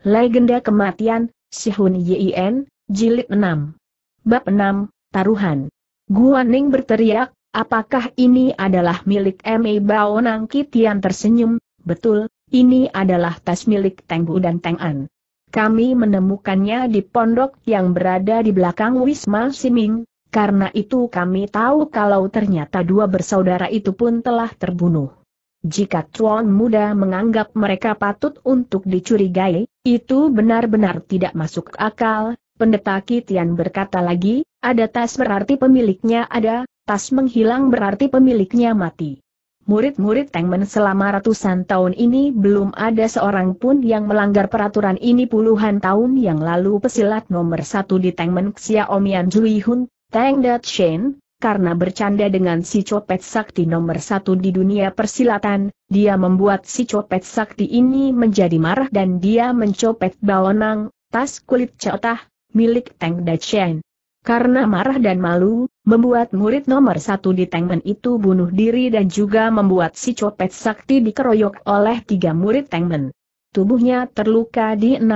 Legenda Kematian, Sihun Yin, Jilid 6. Bab 6, Taruhan. Ning berteriak, apakah ini adalah milik Mei Bao Nang Kitian tersenyum, betul, ini adalah tas milik Bu dan Teng An. Kami menemukannya di pondok yang berada di belakang Wisma Siming, karena itu kami tahu kalau ternyata dua bersaudara itu pun telah terbunuh. Jika Tuan Muda menganggap mereka patut untuk dicurigai, itu benar-benar tidak masuk akal, pendeta Kitian berkata lagi, ada tas berarti pemiliknya ada, tas menghilang berarti pemiliknya mati. Murid-murid Tengmen selama ratusan tahun ini belum ada seorang pun yang melanggar peraturan ini puluhan tahun yang lalu pesilat nomor satu di Tengmen Xiaomian Jui Hun, Teng Dat Shen, karena bercanda dengan si copet sakti nomor satu di dunia persilatan, dia membuat si copet sakti ini menjadi marah dan dia mencopet baonang, tas kulit cotah, milik Teng Dachen. Karena marah dan malu, membuat murid nomor satu di Tengmen itu bunuh diri dan juga membuat si copet sakti dikeroyok oleh tiga murid Tengmen. Tubuhnya terluka di 16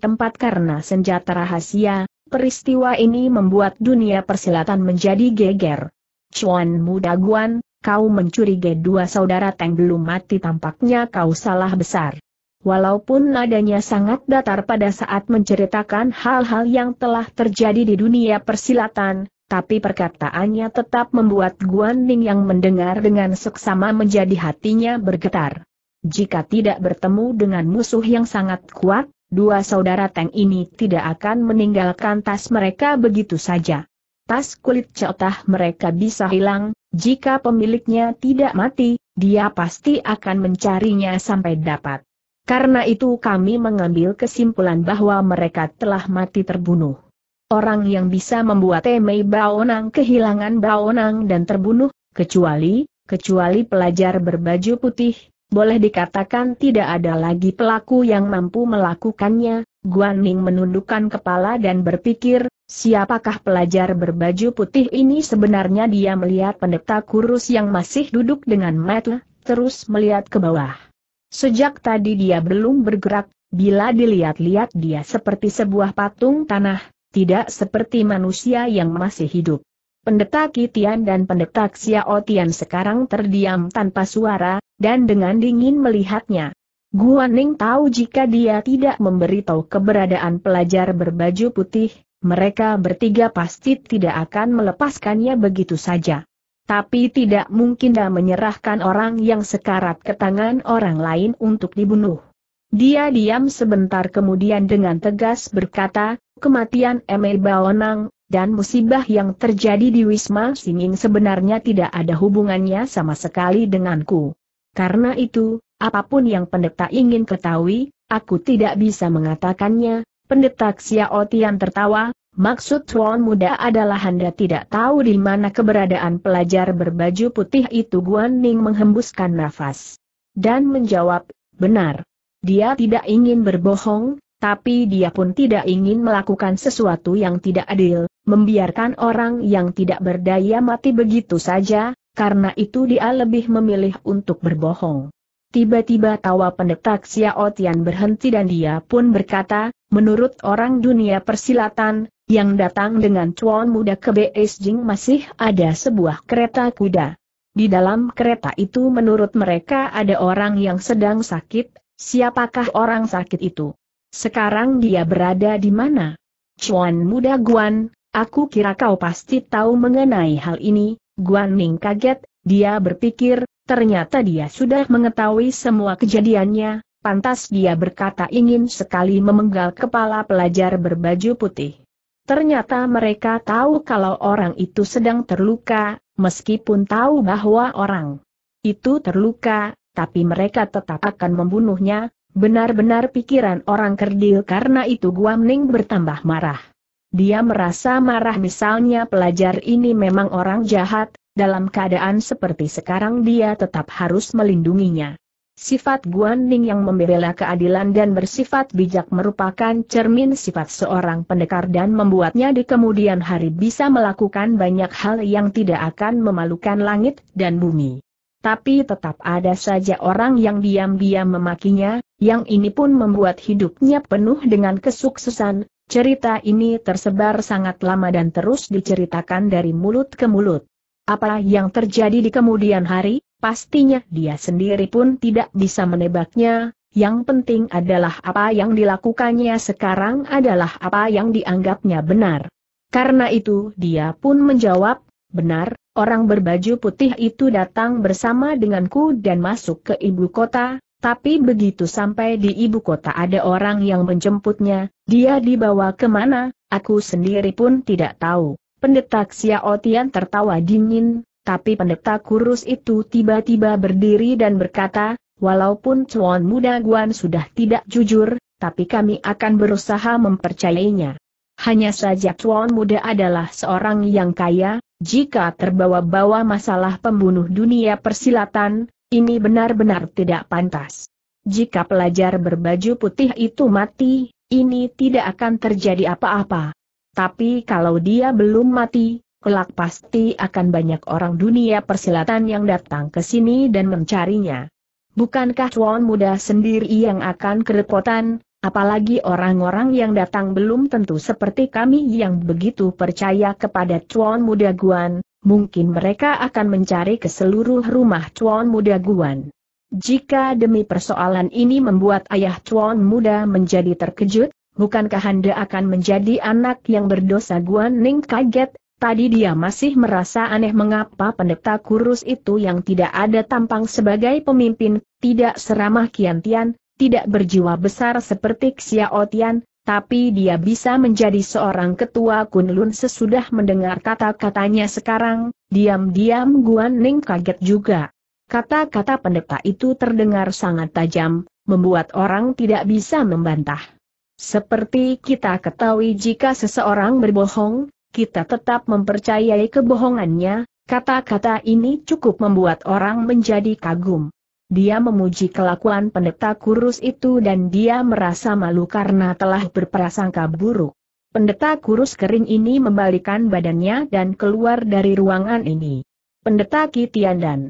tempat karena senjata rahasia, Peristiwa ini membuat dunia persilatan menjadi geger. Chuan Muda Guan, kau mencurigai dua saudara Teng belum mati tampaknya kau salah besar. Walaupun nadanya sangat datar pada saat menceritakan hal-hal yang telah terjadi di dunia persilatan, tapi perkataannya tetap membuat Guan Ning yang mendengar dengan seksama menjadi hatinya bergetar. Jika tidak bertemu dengan musuh yang sangat kuat, Dua saudara Teng ini tidak akan meninggalkan tas mereka begitu saja. Tas kulit cetah mereka bisa hilang, jika pemiliknya tidak mati, dia pasti akan mencarinya sampai dapat. Karena itu kami mengambil kesimpulan bahwa mereka telah mati terbunuh. Orang yang bisa membuat Temei Baonang kehilangan Baonang dan terbunuh, kecuali, kecuali pelajar berbaju putih, boleh dikatakan tidak ada lagi pelaku yang mampu melakukannya, Guan Ning menundukkan kepala dan berpikir, siapakah pelajar berbaju putih ini sebenarnya dia melihat pendeta kurus yang masih duduk dengan mata, terus melihat ke bawah. Sejak tadi dia belum bergerak, bila dilihat-lihat dia seperti sebuah patung tanah, tidak seperti manusia yang masih hidup. Pendeta Kitian dan pendeta Xiaotian sekarang terdiam tanpa suara, dan dengan dingin melihatnya. Guan Ning tahu jika dia tidak memberitahu keberadaan pelajar berbaju putih, mereka bertiga pasti tidak akan melepaskannya begitu saja. Tapi tidak mungkin dia menyerahkan orang yang sekarat ke tangan orang lain untuk dibunuh. Dia diam sebentar kemudian dengan tegas berkata, kematian Eme Baonang, dan musibah yang terjadi di Wisma Singing sebenarnya tidak ada hubungannya sama sekali denganku. Karena itu, apapun yang pendeta ingin ketahui, aku tidak bisa mengatakannya, pendeta Xiao Tian tertawa, maksud tuan muda adalah Anda tidak tahu di mana keberadaan pelajar berbaju putih itu Guan Ning menghembuskan nafas. Dan menjawab, benar. Dia tidak ingin berbohong, tapi dia pun tidak ingin melakukan sesuatu yang tidak adil, membiarkan orang yang tidak berdaya mati begitu saja, karena itu dia lebih memilih untuk berbohong. Tiba-tiba tawa pendeta Xiao Tian berhenti dan dia pun berkata, menurut orang dunia persilatan, yang datang dengan cuan muda ke Beijing masih ada sebuah kereta kuda. Di dalam kereta itu menurut mereka ada orang yang sedang sakit, siapakah orang sakit itu? Sekarang dia berada di mana? Chuan muda Guan, aku kira kau pasti tahu mengenai hal ini. Guan Ning kaget, dia berpikir, ternyata dia sudah mengetahui semua kejadiannya, pantas dia berkata ingin sekali memenggal kepala pelajar berbaju putih. Ternyata mereka tahu kalau orang itu sedang terluka, meskipun tahu bahwa orang itu terluka, tapi mereka tetap akan membunuhnya, Benar-benar pikiran orang kerdil karena itu Guam Ning bertambah marah. Dia merasa marah misalnya pelajar ini memang orang jahat, dalam keadaan seperti sekarang dia tetap harus melindunginya. Sifat Guan Ning yang membela keadilan dan bersifat bijak merupakan cermin sifat seorang pendekar dan membuatnya di kemudian hari bisa melakukan banyak hal yang tidak akan memalukan langit dan bumi tapi tetap ada saja orang yang diam-diam memakinya, yang ini pun membuat hidupnya penuh dengan kesuksesan. Cerita ini tersebar sangat lama dan terus diceritakan dari mulut ke mulut. Apa yang terjadi di kemudian hari, pastinya dia sendiri pun tidak bisa menebaknya, yang penting adalah apa yang dilakukannya sekarang adalah apa yang dianggapnya benar. Karena itu dia pun menjawab, benar, Orang berbaju putih itu datang bersama denganku dan masuk ke ibu kota, tapi begitu sampai di ibu kota ada orang yang menjemputnya, dia dibawa kemana, aku sendiri pun tidak tahu. Pendeta Xiaotian tertawa dingin, tapi pendeta kurus itu tiba-tiba berdiri dan berkata, walaupun Chuan Muda Guan sudah tidak jujur, tapi kami akan berusaha mempercayainya. Hanya saja Tuan Muda adalah seorang yang kaya, jika terbawa-bawa masalah pembunuh dunia persilatan, ini benar-benar tidak pantas. Jika pelajar berbaju putih itu mati, ini tidak akan terjadi apa-apa. Tapi kalau dia belum mati, kelak pasti akan banyak orang dunia persilatan yang datang ke sini dan mencarinya. Bukankah Tuan Muda sendiri yang akan kerepotan, Apalagi orang-orang yang datang belum tentu seperti kami yang begitu percaya kepada Chuan Muda Guan, mungkin mereka akan mencari ke seluruh rumah Chuan Muda Guan. Jika demi persoalan ini membuat ayah Chuan Muda menjadi terkejut, bukankah Anda akan menjadi anak yang berdosa Guan Ning kaget, tadi dia masih merasa aneh mengapa pendeta kurus itu yang tidak ada tampang sebagai pemimpin, tidak seramah Kian Tian, tidak berjiwa besar seperti Xiao Tian, tapi dia bisa menjadi seorang ketua Kunlun sesudah mendengar kata-katanya sekarang, diam-diam Guan Ning kaget juga. Kata-kata pendeta itu terdengar sangat tajam, membuat orang tidak bisa membantah. Seperti kita ketahui jika seseorang berbohong, kita tetap mempercayai kebohongannya, kata-kata ini cukup membuat orang menjadi kagum. Dia memuji kelakuan pendeta kurus itu dan dia merasa malu karena telah berprasangka buruk. Pendeta kurus kering ini membalikan badannya dan keluar dari ruangan ini. Pendeta Kitian dan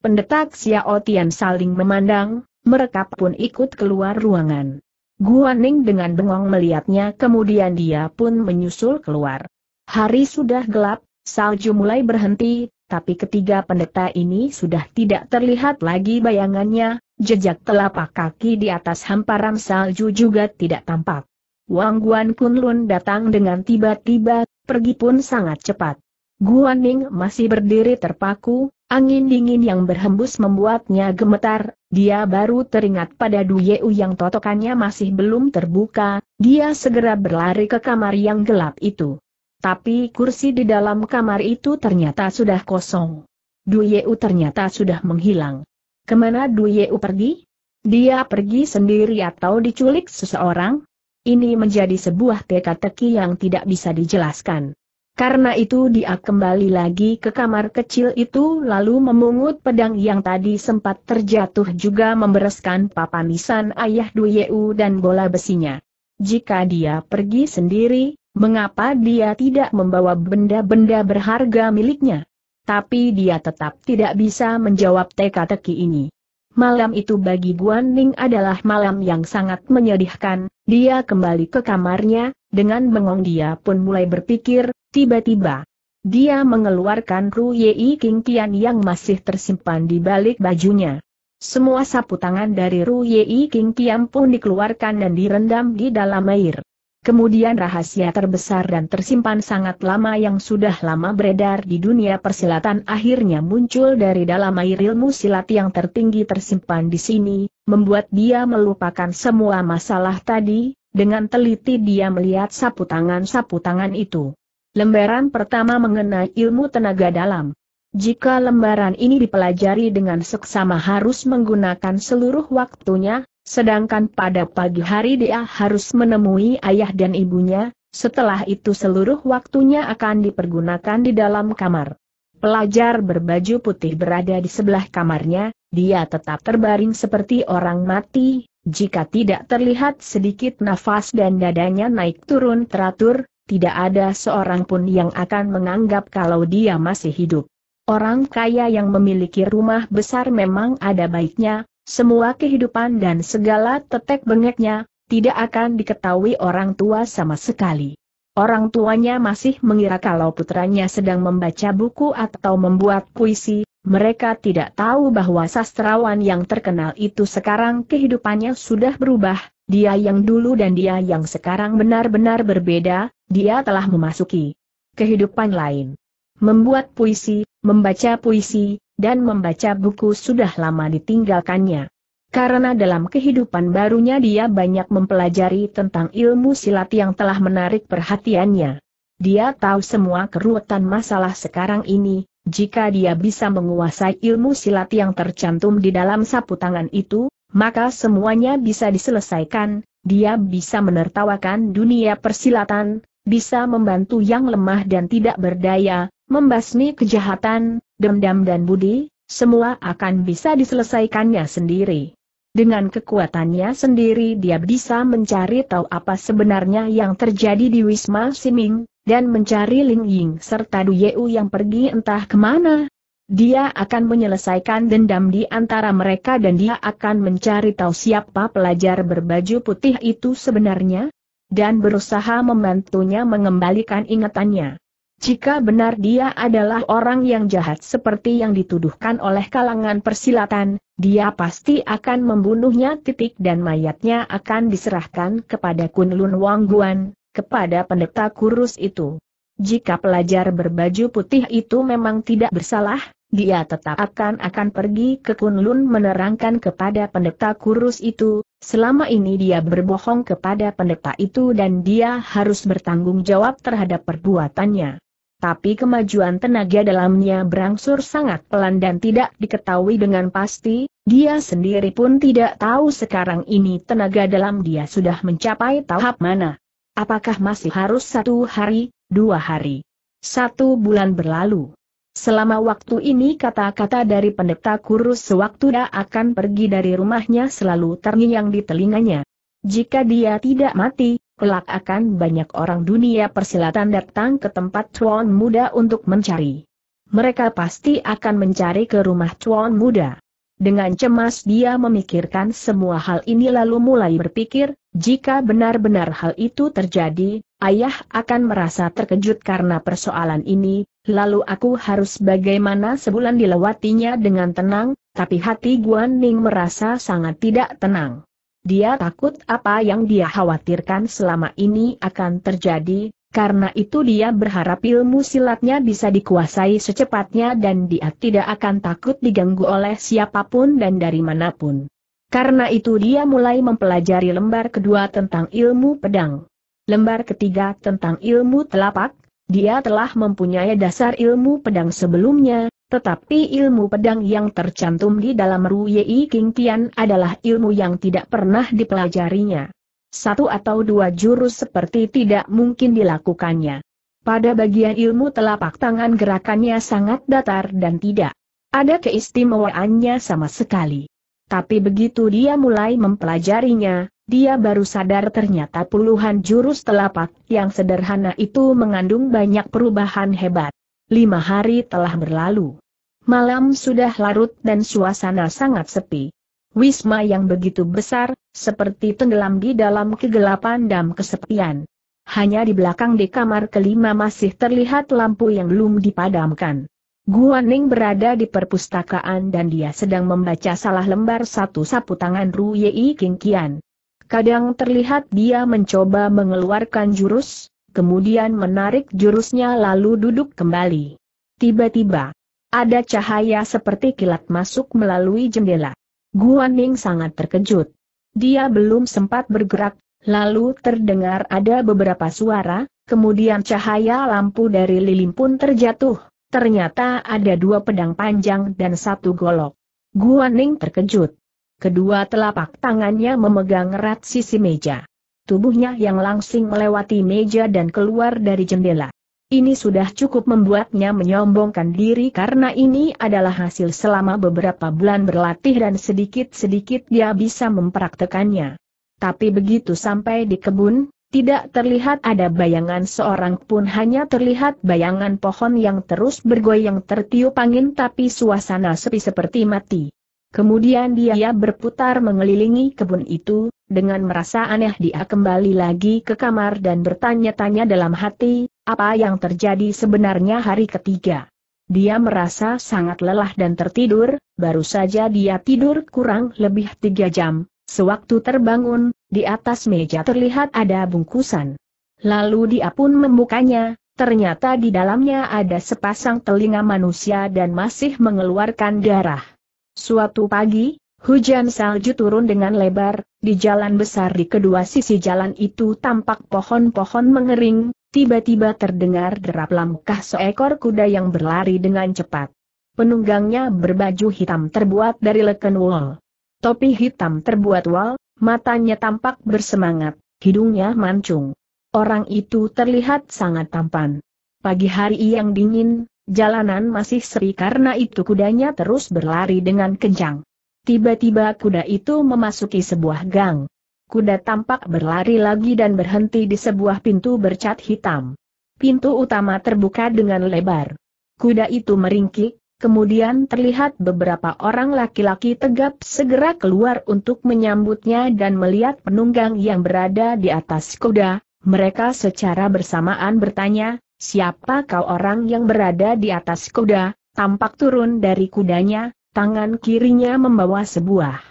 pendeta Xiao Tian saling memandang, mereka pun ikut keluar ruangan. Guaning dengan bengong melihatnya kemudian dia pun menyusul keluar. Hari sudah gelap, salju mulai berhenti, tapi ketiga pendeta ini sudah tidak terlihat lagi bayangannya, jejak telapak kaki di atas hamparan salju juga tidak tampak. Wang Guan Kunlun datang dengan tiba-tiba, pergi pun sangat cepat. Guan Ning masih berdiri terpaku, angin dingin yang berhembus membuatnya gemetar, dia baru teringat pada Du Yeu yang totokannya masih belum terbuka, dia segera berlari ke kamar yang gelap itu. Tapi kursi di dalam kamar itu ternyata sudah kosong. Duyeu ternyata sudah menghilang. Kemana Duyeu pergi? Dia pergi sendiri atau diculik seseorang? Ini menjadi sebuah teka-teki yang tidak bisa dijelaskan. Karena itu dia kembali lagi ke kamar kecil itu lalu memungut pedang yang tadi sempat terjatuh juga membereskan papan nisan ayah Duyeu dan bola besinya. Jika dia pergi sendiri, Mengapa dia tidak membawa benda-benda berharga miliknya? Tapi dia tetap tidak bisa menjawab teka-teki ini. Malam itu bagi Guan Ning adalah malam yang sangat menyedihkan, dia kembali ke kamarnya, dengan bengong dia pun mulai berpikir, tiba-tiba. Dia mengeluarkan Ru Yei King Tian yang masih tersimpan di balik bajunya. Semua sapu tangan dari Ru Yei King Tian pun dikeluarkan dan direndam di dalam air. Kemudian rahasia terbesar dan tersimpan sangat lama yang sudah lama beredar di dunia persilatan akhirnya muncul dari dalam air ilmu silat yang tertinggi tersimpan di sini, membuat dia melupakan semua masalah tadi, dengan teliti dia melihat sapu tangan-sapu tangan itu. Lembaran pertama mengenai ilmu tenaga dalam. Jika lembaran ini dipelajari dengan seksama harus menggunakan seluruh waktunya, Sedangkan pada pagi hari dia harus menemui ayah dan ibunya, setelah itu seluruh waktunya akan dipergunakan di dalam kamar. Pelajar berbaju putih berada di sebelah kamarnya, dia tetap terbaring seperti orang mati, jika tidak terlihat sedikit nafas dan dadanya naik turun teratur, tidak ada seorang pun yang akan menganggap kalau dia masih hidup. Orang kaya yang memiliki rumah besar memang ada baiknya, semua kehidupan dan segala tetek bengeknya, tidak akan diketahui orang tua sama sekali. Orang tuanya masih mengira kalau putranya sedang membaca buku atau membuat puisi, mereka tidak tahu bahwa sastrawan yang terkenal itu sekarang kehidupannya sudah berubah, dia yang dulu dan dia yang sekarang benar-benar berbeda, dia telah memasuki kehidupan lain. Membuat puisi, membaca puisi, dan membaca buku sudah lama ditinggalkannya. Karena dalam kehidupan barunya dia banyak mempelajari tentang ilmu silat yang telah menarik perhatiannya. Dia tahu semua keruwetan masalah sekarang ini, jika dia bisa menguasai ilmu silat yang tercantum di dalam sapu tangan itu, maka semuanya bisa diselesaikan, dia bisa menertawakan dunia persilatan, bisa membantu yang lemah dan tidak berdaya, Membasmi kejahatan, dendam dan budi, semua akan bisa diselesaikannya sendiri. Dengan kekuatannya sendiri dia bisa mencari tahu apa sebenarnya yang terjadi di Wisma Siming, dan mencari Ling Ying serta Du Yeu yang pergi entah kemana. Dia akan menyelesaikan dendam di antara mereka dan dia akan mencari tahu siapa pelajar berbaju putih itu sebenarnya, dan berusaha membantunya mengembalikan ingatannya. Jika benar dia adalah orang yang jahat seperti yang dituduhkan oleh kalangan persilatan, dia pasti akan membunuhnya titik dan mayatnya akan diserahkan kepada Kunlun Wangguan, kepada pendeta kurus itu. Jika pelajar berbaju putih itu memang tidak bersalah, dia tetap akan akan pergi ke Kunlun menerangkan kepada pendeta kurus itu, selama ini dia berbohong kepada pendeta itu dan dia harus bertanggung jawab terhadap perbuatannya tapi kemajuan tenaga dalamnya berangsur sangat pelan dan tidak diketahui dengan pasti, dia sendiri pun tidak tahu sekarang ini tenaga dalam dia sudah mencapai tahap mana. Apakah masih harus satu hari, dua hari, satu bulan berlalu? Selama waktu ini kata-kata dari pendeta kurus sewaktu dia akan pergi dari rumahnya selalu terngiang di telinganya. Jika dia tidak mati, kelak akan banyak orang dunia persilatan datang ke tempat Chuan Muda untuk mencari. Mereka pasti akan mencari ke rumah Chuan Muda. Dengan cemas dia memikirkan semua hal ini lalu mulai berpikir, jika benar-benar hal itu terjadi, ayah akan merasa terkejut karena persoalan ini, lalu aku harus bagaimana sebulan dilewatinya dengan tenang, tapi hati Guan Ning merasa sangat tidak tenang. Dia takut apa yang dia khawatirkan selama ini akan terjadi, karena itu dia berharap ilmu silatnya bisa dikuasai secepatnya dan dia tidak akan takut diganggu oleh siapapun dan dari manapun. Karena itu dia mulai mempelajari lembar kedua tentang ilmu pedang. Lembar ketiga tentang ilmu telapak, dia telah mempunyai dasar ilmu pedang sebelumnya, tetapi ilmu pedang yang tercantum di dalam Ruyei King Tian adalah ilmu yang tidak pernah dipelajarinya. Satu atau dua jurus seperti tidak mungkin dilakukannya. Pada bagian ilmu telapak tangan gerakannya sangat datar dan tidak ada keistimewaannya sama sekali. Tapi begitu dia mulai mempelajarinya, dia baru sadar ternyata puluhan jurus telapak yang sederhana itu mengandung banyak perubahan hebat. Lima hari telah berlalu. Malam sudah larut dan suasana sangat sepi. Wisma yang begitu besar, seperti tenggelam di dalam kegelapan dan kesepian. Hanya di belakang di kamar kelima masih terlihat lampu yang belum dipadamkan. Guaning berada di perpustakaan dan dia sedang membaca salah lembar satu sapu tangan Ru Yei King Kian. Kadang terlihat dia mencoba mengeluarkan jurus, kemudian menarik jurusnya lalu duduk kembali. Tiba-tiba, ada cahaya seperti kilat masuk melalui jendela. Guan Ning sangat terkejut. Dia belum sempat bergerak, lalu terdengar ada beberapa suara, kemudian cahaya lampu dari lilin pun terjatuh. Ternyata ada dua pedang panjang dan satu golok. Guan Ning terkejut. Kedua telapak tangannya memegang erat sisi meja tubuhnya yang langsing melewati meja dan keluar dari jendela. Ini sudah cukup membuatnya menyombongkan diri karena ini adalah hasil selama beberapa bulan berlatih dan sedikit-sedikit dia bisa mempraktekannya. Tapi begitu sampai di kebun, tidak terlihat ada bayangan seorang pun hanya terlihat bayangan pohon yang terus bergoyang tertiup angin tapi suasana sepi seperti mati. Kemudian dia berputar mengelilingi kebun itu, dengan merasa aneh dia kembali lagi ke kamar dan bertanya-tanya dalam hati, apa yang terjadi sebenarnya hari ketiga. Dia merasa sangat lelah dan tertidur, baru saja dia tidur kurang lebih tiga jam. Sewaktu terbangun, di atas meja terlihat ada bungkusan. Lalu dia pun membukanya, ternyata di dalamnya ada sepasang telinga manusia dan masih mengeluarkan darah. Suatu pagi, Hujan salju turun dengan lebar, di jalan besar di kedua sisi jalan itu tampak pohon-pohon mengering, tiba-tiba terdengar derap langkah seekor kuda yang berlari dengan cepat. Penunggangnya berbaju hitam terbuat dari leken wol. Topi hitam terbuat wol, matanya tampak bersemangat, hidungnya mancung. Orang itu terlihat sangat tampan. Pagi hari yang dingin, jalanan masih seri karena itu kudanya terus berlari dengan kencang. Tiba-tiba kuda itu memasuki sebuah gang. Kuda tampak berlari lagi dan berhenti di sebuah pintu bercat hitam. Pintu utama terbuka dengan lebar. Kuda itu meringkik, kemudian terlihat beberapa orang laki-laki tegap segera keluar untuk menyambutnya dan melihat penunggang yang berada di atas kuda. Mereka secara bersamaan bertanya, siapa kau orang yang berada di atas kuda, tampak turun dari kudanya, tangan kirinya membawa sebuah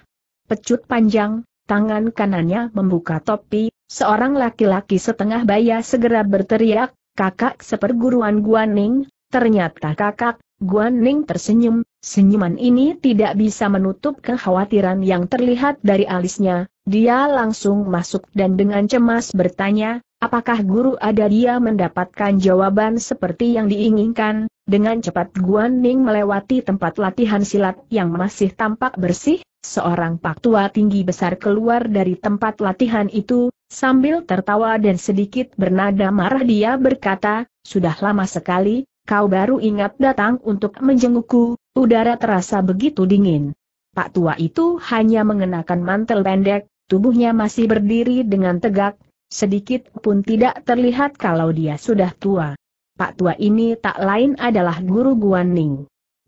pecut panjang, tangan kanannya membuka topi, seorang laki-laki setengah baya segera berteriak, kakak seperguruan Guaning, ternyata kakak, Guaning tersenyum, senyuman ini tidak bisa menutup kekhawatiran yang terlihat dari alisnya, dia langsung masuk dan dengan cemas bertanya, apakah guru ada dia mendapatkan jawaban seperti yang diinginkan, dengan cepat Guan Ning melewati tempat latihan silat yang masih tampak bersih, seorang pak tua tinggi besar keluar dari tempat latihan itu, sambil tertawa dan sedikit bernada marah dia berkata, sudah lama sekali, kau baru ingat datang untuk menjengukku, udara terasa begitu dingin. Pak tua itu hanya mengenakan mantel pendek, tubuhnya masih berdiri dengan tegak, sedikit pun tidak terlihat kalau dia sudah tua. Pak Tua ini tak lain adalah guru Guan Ning.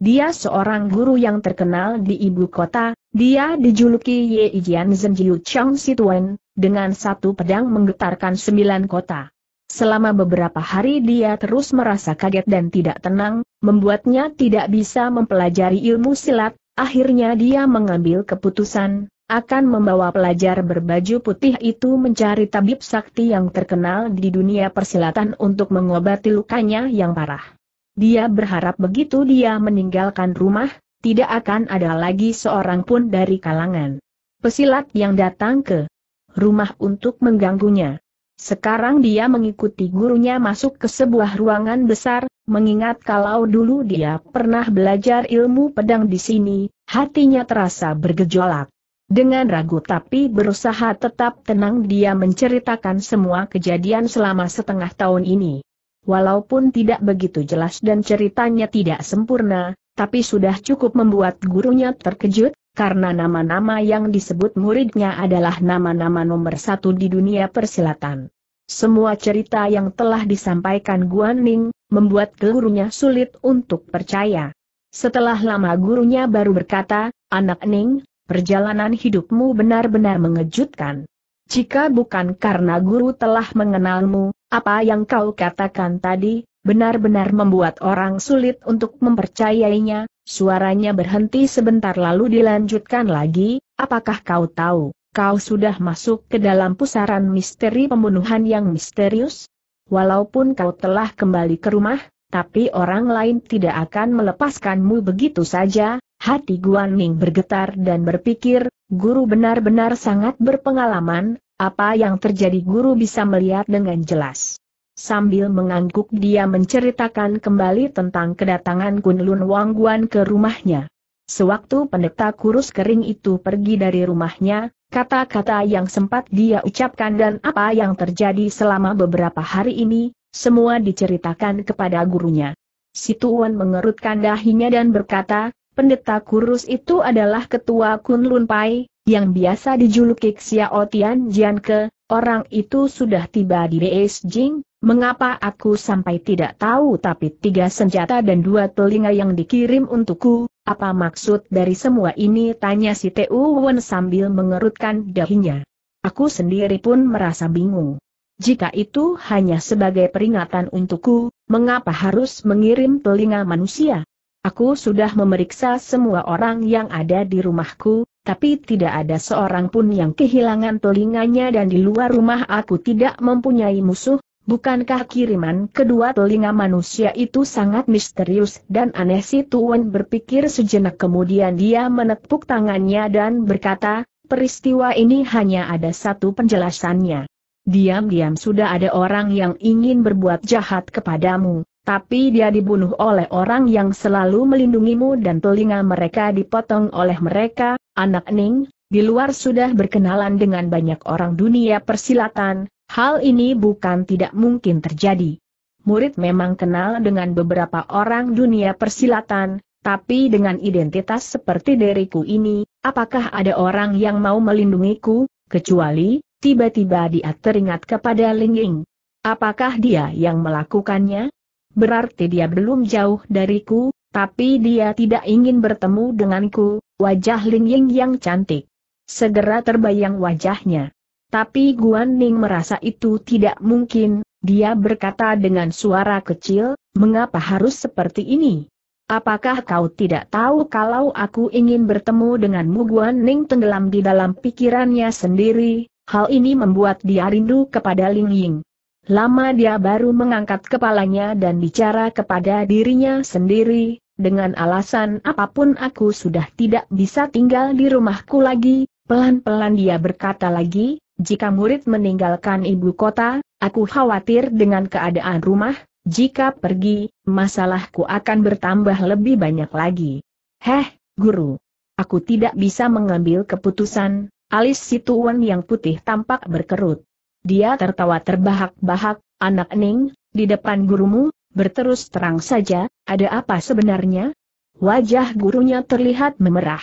Dia seorang guru yang terkenal di ibu kota, dia dijuluki Ye Jian Zhenjiu Chang Situen, dengan satu pedang menggetarkan sembilan kota. Selama beberapa hari dia terus merasa kaget dan tidak tenang, membuatnya tidak bisa mempelajari ilmu silat, akhirnya dia mengambil keputusan, akan membawa pelajar berbaju putih itu mencari tabib sakti yang terkenal di dunia persilatan untuk mengobati lukanya yang parah. Dia berharap begitu dia meninggalkan rumah, tidak akan ada lagi seorang pun dari kalangan pesilat yang datang ke rumah untuk mengganggunya. Sekarang dia mengikuti gurunya masuk ke sebuah ruangan besar, mengingat kalau dulu dia pernah belajar ilmu pedang di sini, hatinya terasa bergejolak. Dengan ragu tapi berusaha tetap tenang dia menceritakan semua kejadian selama setengah tahun ini. Walaupun tidak begitu jelas dan ceritanya tidak sempurna, tapi sudah cukup membuat gurunya terkejut, karena nama-nama yang disebut muridnya adalah nama-nama nomor satu di dunia persilatan. Semua cerita yang telah disampaikan Guan Ning, membuat gurunya sulit untuk percaya. Setelah lama gurunya baru berkata, anak Ning, perjalanan hidupmu benar-benar mengejutkan. Jika bukan karena guru telah mengenalmu, apa yang kau katakan tadi, benar-benar membuat orang sulit untuk mempercayainya, suaranya berhenti sebentar lalu dilanjutkan lagi, apakah kau tahu, kau sudah masuk ke dalam pusaran misteri pembunuhan yang misterius? Walaupun kau telah kembali ke rumah, tapi orang lain tidak akan melepaskanmu begitu saja, hati Guan Ming bergetar dan berpikir, guru benar-benar sangat berpengalaman, apa yang terjadi guru bisa melihat dengan jelas. Sambil mengangguk dia menceritakan kembali tentang kedatangan Kunlun Wang Guan ke rumahnya. Sewaktu pendeta kurus kering itu pergi dari rumahnya, kata-kata yang sempat dia ucapkan dan apa yang terjadi selama beberapa hari ini, semua diceritakan kepada gurunya. Si Tuan mengerutkan dahinya dan berkata, pendeta kurus itu adalah ketua Kunlun Pai, yang biasa dijuluki Xiao Tian Jianke, orang itu sudah tiba di Beijing, mengapa aku sampai tidak tahu tapi tiga senjata dan dua telinga yang dikirim untukku, apa maksud dari semua ini tanya si Tuan sambil mengerutkan dahinya. Aku sendiri pun merasa bingung. Jika itu hanya sebagai peringatan untukku, mengapa harus mengirim telinga manusia? Aku sudah memeriksa semua orang yang ada di rumahku, tapi tidak ada seorang pun yang kehilangan telinganya dan di luar rumah aku tidak mempunyai musuh, bukankah kiriman kedua telinga manusia itu sangat misterius dan aneh si Tuan berpikir sejenak kemudian dia menepuk tangannya dan berkata, peristiwa ini hanya ada satu penjelasannya diam-diam sudah ada orang yang ingin berbuat jahat kepadamu, tapi dia dibunuh oleh orang yang selalu melindungimu dan telinga mereka dipotong oleh mereka, anak Ning, di luar sudah berkenalan dengan banyak orang dunia persilatan, hal ini bukan tidak mungkin terjadi. Murid memang kenal dengan beberapa orang dunia persilatan, tapi dengan identitas seperti diriku ini, apakah ada orang yang mau melindungiku, kecuali, Tiba-tiba dia teringat kepada Ling Ying. Apakah dia yang melakukannya? Berarti dia belum jauh dariku, tapi dia tidak ingin bertemu denganku, wajah Ling Ying yang cantik. Segera terbayang wajahnya. Tapi Guan Ning merasa itu tidak mungkin, dia berkata dengan suara kecil, mengapa harus seperti ini? Apakah kau tidak tahu kalau aku ingin bertemu denganmu Guan Ning tenggelam di dalam pikirannya sendiri, Hal ini membuat dia rindu kepada Ling Ying. Lama dia baru mengangkat kepalanya dan bicara kepada dirinya sendiri, dengan alasan apapun aku sudah tidak bisa tinggal di rumahku lagi, pelan-pelan dia berkata lagi, jika murid meninggalkan ibu kota, aku khawatir dengan keadaan rumah, jika pergi, masalahku akan bertambah lebih banyak lagi. Heh, guru. Aku tidak bisa mengambil keputusan, Alis Situan yang putih tampak berkerut. Dia tertawa terbahak-bahak, anak Ning, di depan gurumu, berterus terang saja, ada apa sebenarnya? Wajah gurunya terlihat memerah.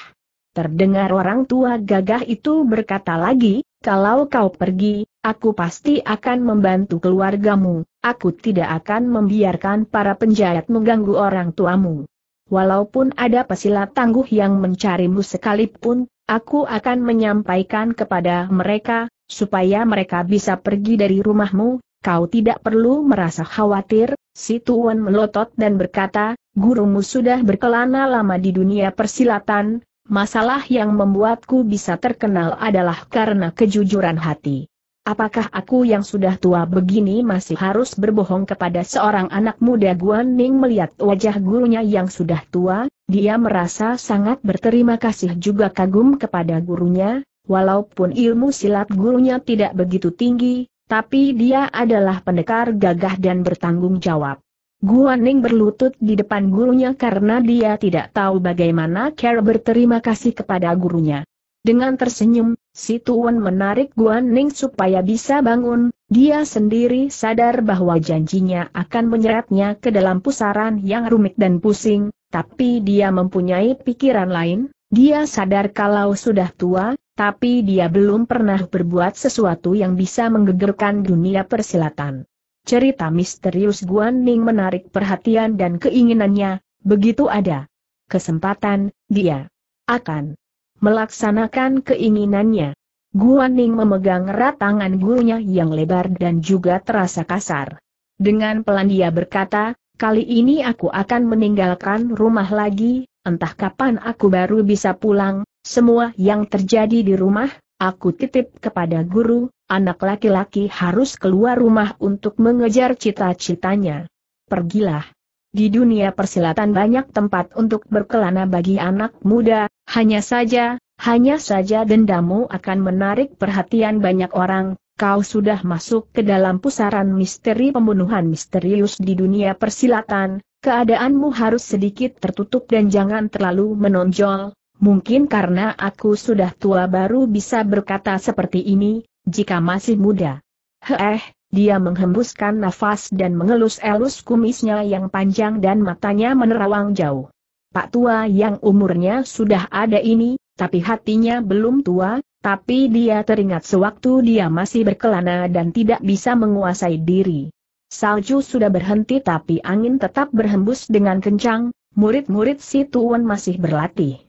Terdengar orang tua gagah itu berkata lagi, kalau kau pergi, aku pasti akan membantu keluargamu, aku tidak akan membiarkan para penjahat mengganggu orang tuamu. Walaupun ada pesilat tangguh yang mencarimu sekalipun, aku akan menyampaikan kepada mereka, supaya mereka bisa pergi dari rumahmu, kau tidak perlu merasa khawatir, si Tuan melotot dan berkata, gurumu sudah berkelana lama di dunia persilatan, masalah yang membuatku bisa terkenal adalah karena kejujuran hati. Apakah aku yang sudah tua begini masih harus berbohong kepada seorang anak muda Guan Ning melihat wajah gurunya yang sudah tua, dia merasa sangat berterima kasih juga kagum kepada gurunya, walaupun ilmu silat gurunya tidak begitu tinggi, tapi dia adalah pendekar gagah dan bertanggung jawab. Guan Ning berlutut di depan gurunya karena dia tidak tahu bagaimana cara berterima kasih kepada gurunya. Dengan tersenyum, si Tuan menarik Guan Ning supaya bisa bangun, dia sendiri sadar bahwa janjinya akan menyeretnya ke dalam pusaran yang rumit dan pusing, tapi dia mempunyai pikiran lain, dia sadar kalau sudah tua, tapi dia belum pernah berbuat sesuatu yang bisa menggegerkan dunia persilatan. Cerita misterius Guan Ning menarik perhatian dan keinginannya, begitu ada kesempatan, dia akan melaksanakan keinginannya. Guaning memegang erat tangan gurunya yang lebar dan juga terasa kasar. Dengan pelan dia berkata, kali ini aku akan meninggalkan rumah lagi, entah kapan aku baru bisa pulang, semua yang terjadi di rumah, aku titip kepada guru, anak laki-laki harus keluar rumah untuk mengejar cita-citanya. Pergilah. Di dunia persilatan banyak tempat untuk berkelana bagi anak muda, hanya saja, hanya saja dendamu akan menarik perhatian banyak orang, kau sudah masuk ke dalam pusaran misteri pembunuhan misterius di dunia persilatan, keadaanmu harus sedikit tertutup dan jangan terlalu menonjol, mungkin karena aku sudah tua baru bisa berkata seperti ini, jika masih muda. Heeh, dia menghembuskan nafas dan mengelus-elus kumisnya yang panjang dan matanya menerawang jauh. Pak tua yang umurnya sudah ada ini, tapi hatinya belum tua, tapi dia teringat sewaktu dia masih berkelana dan tidak bisa menguasai diri. Salju sudah berhenti tapi angin tetap berhembus dengan kencang, murid-murid si Tuan masih berlatih.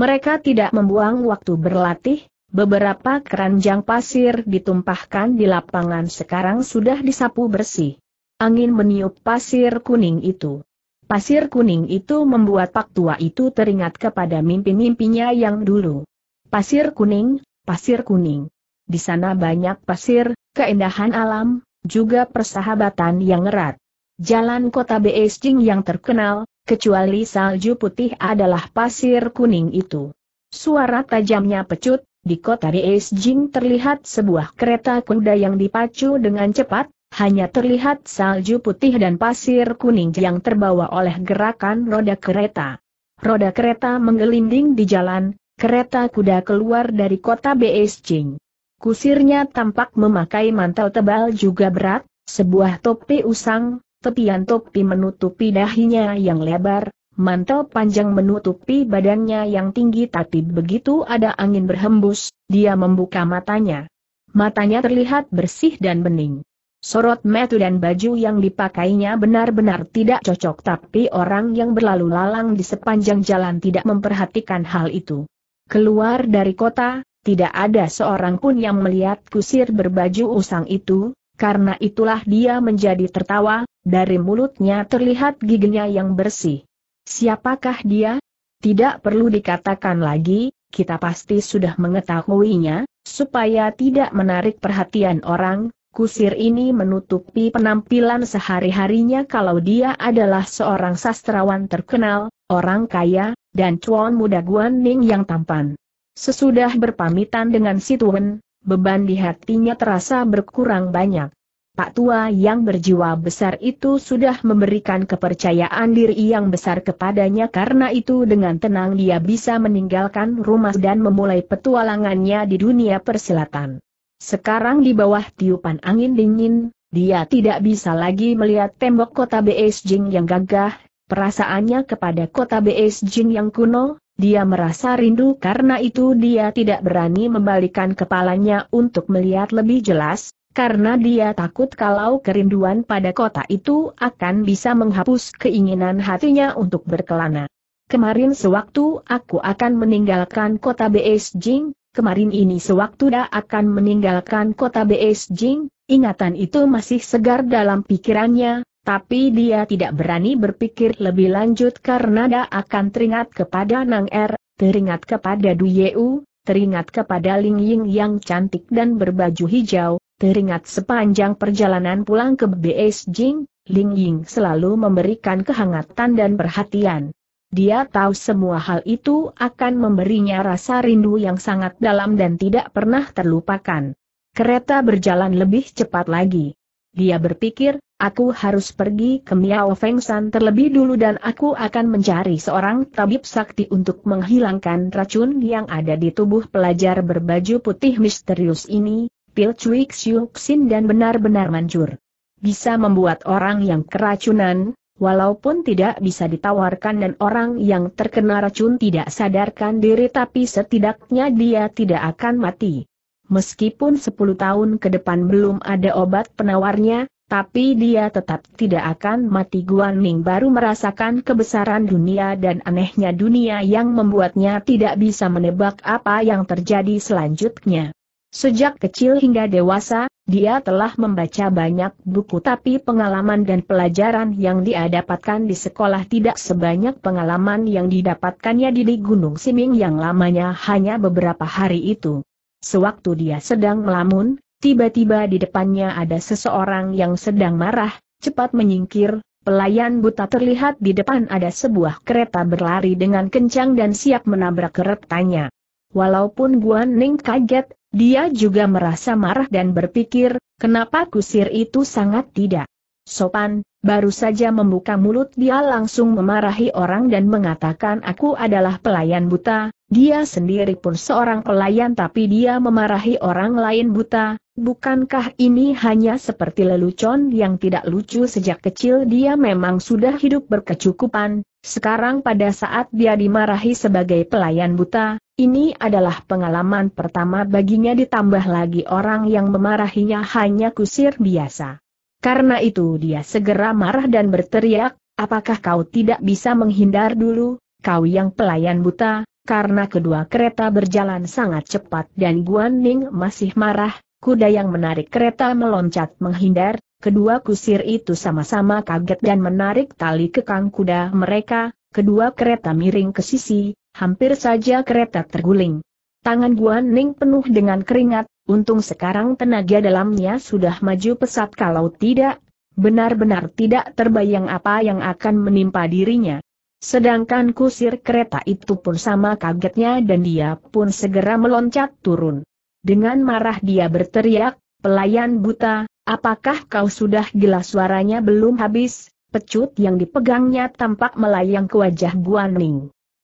Mereka tidak membuang waktu berlatih, beberapa keranjang pasir ditumpahkan di lapangan sekarang sudah disapu bersih. Angin meniup pasir kuning itu. Pasir kuning itu membuat pak tua itu teringat kepada mimpi-mimpinya yang dulu. Pasir kuning, pasir kuning. Di sana banyak pasir, keindahan alam, juga persahabatan yang erat. Jalan kota Beijing yang terkenal, kecuali salju putih adalah pasir kuning itu. Suara tajamnya pecut, di kota Beijing terlihat sebuah kereta kuda yang dipacu dengan cepat, hanya terlihat salju putih dan pasir kuning yang terbawa oleh gerakan roda kereta. Roda kereta menggelinding di jalan, kereta kuda keluar dari kota Beijing. Kusirnya tampak memakai mantel tebal juga berat, sebuah topi usang, tepian topi menutupi dahinya yang lebar, Mantel panjang menutupi badannya yang tinggi tapi begitu ada angin berhembus, dia membuka matanya. Matanya terlihat bersih dan bening. Sorot metu dan baju yang dipakainya benar-benar tidak cocok tapi orang yang berlalu lalang di sepanjang jalan tidak memperhatikan hal itu. Keluar dari kota, tidak ada seorang pun yang melihat kusir berbaju usang itu, karena itulah dia menjadi tertawa, dari mulutnya terlihat giginya yang bersih. Siapakah dia? Tidak perlu dikatakan lagi, kita pasti sudah mengetahuinya, supaya tidak menarik perhatian orang, Kusir ini menutupi penampilan sehari-harinya kalau dia adalah seorang sastrawan terkenal, orang kaya, dan cuan muda Guan Ning yang tampan. Sesudah berpamitan dengan si Tuan, beban di hatinya terasa berkurang banyak. Pak Tua yang berjiwa besar itu sudah memberikan kepercayaan diri yang besar kepadanya karena itu dengan tenang dia bisa meninggalkan rumah dan memulai petualangannya di dunia persilatan. Sekarang di bawah tiupan angin dingin, dia tidak bisa lagi melihat tembok kota Beijing yang gagah, perasaannya kepada kota Beijing yang kuno, dia merasa rindu karena itu dia tidak berani membalikan kepalanya untuk melihat lebih jelas, karena dia takut kalau kerinduan pada kota itu akan bisa menghapus keinginan hatinya untuk berkelana. Kemarin sewaktu aku akan meninggalkan kota Beijing, kemarin ini sewaktu dah akan meninggalkan kota Beijing, ingatan itu masih segar dalam pikirannya, tapi dia tidak berani berpikir lebih lanjut karena dia akan teringat kepada Nang Er, teringat kepada Du Yeu, teringat kepada Ling Ying yang cantik dan berbaju hijau, teringat sepanjang perjalanan pulang ke Beijing, Ling Ying selalu memberikan kehangatan dan perhatian. Dia tahu semua hal itu akan memberinya rasa rindu yang sangat dalam dan tidak pernah terlupakan. Kereta berjalan lebih cepat lagi. Dia berpikir, aku harus pergi ke Miao San terlebih dulu dan aku akan mencari seorang tabib sakti untuk menghilangkan racun yang ada di tubuh pelajar berbaju putih misterius ini, pil cuik sin dan benar-benar manjur. Bisa membuat orang yang keracunan, Walaupun tidak bisa ditawarkan dan orang yang terkena racun tidak sadarkan diri tapi setidaknya dia tidak akan mati. Meskipun 10 tahun ke depan belum ada obat penawarnya, tapi dia tetap tidak akan mati Guan Ning baru merasakan kebesaran dunia dan anehnya dunia yang membuatnya tidak bisa menebak apa yang terjadi selanjutnya. Sejak kecil hingga dewasa, dia telah membaca banyak buku tapi pengalaman dan pelajaran yang dia dapatkan di sekolah tidak sebanyak pengalaman yang didapatkannya di Gunung Siming yang lamanya hanya beberapa hari itu. Sewaktu dia sedang melamun, tiba-tiba di depannya ada seseorang yang sedang marah, cepat menyingkir, pelayan buta terlihat di depan ada sebuah kereta berlari dengan kencang dan siap menabrak keretanya. Walaupun Guan Ning kaget dia juga merasa marah dan berpikir, kenapa kusir itu sangat tidak sopan, baru saja membuka mulut dia langsung memarahi orang dan mengatakan aku adalah pelayan buta, dia sendiri pun seorang pelayan tapi dia memarahi orang lain buta, Bukankah ini hanya seperti lelucon yang tidak lucu sejak kecil dia memang sudah hidup berkecukupan, sekarang pada saat dia dimarahi sebagai pelayan buta, ini adalah pengalaman pertama baginya ditambah lagi orang yang memarahinya hanya kusir biasa. Karena itu dia segera marah dan berteriak, apakah kau tidak bisa menghindar dulu, kau yang pelayan buta, karena kedua kereta berjalan sangat cepat dan Guan Ning masih marah, kuda yang menarik kereta meloncat menghindar, kedua kusir itu sama-sama kaget dan menarik tali kekang kuda mereka, kedua kereta miring ke sisi, hampir saja kereta terguling. Tangan Guan Ning penuh dengan keringat, untung sekarang tenaga dalamnya sudah maju pesat kalau tidak, benar-benar tidak terbayang apa yang akan menimpa dirinya. Sedangkan kusir kereta itu pun sama kagetnya dan dia pun segera meloncat turun. Dengan marah dia berteriak, pelayan buta, apakah kau sudah gila suaranya belum habis? Pecut yang dipegangnya tampak melayang ke wajah Guan Ning.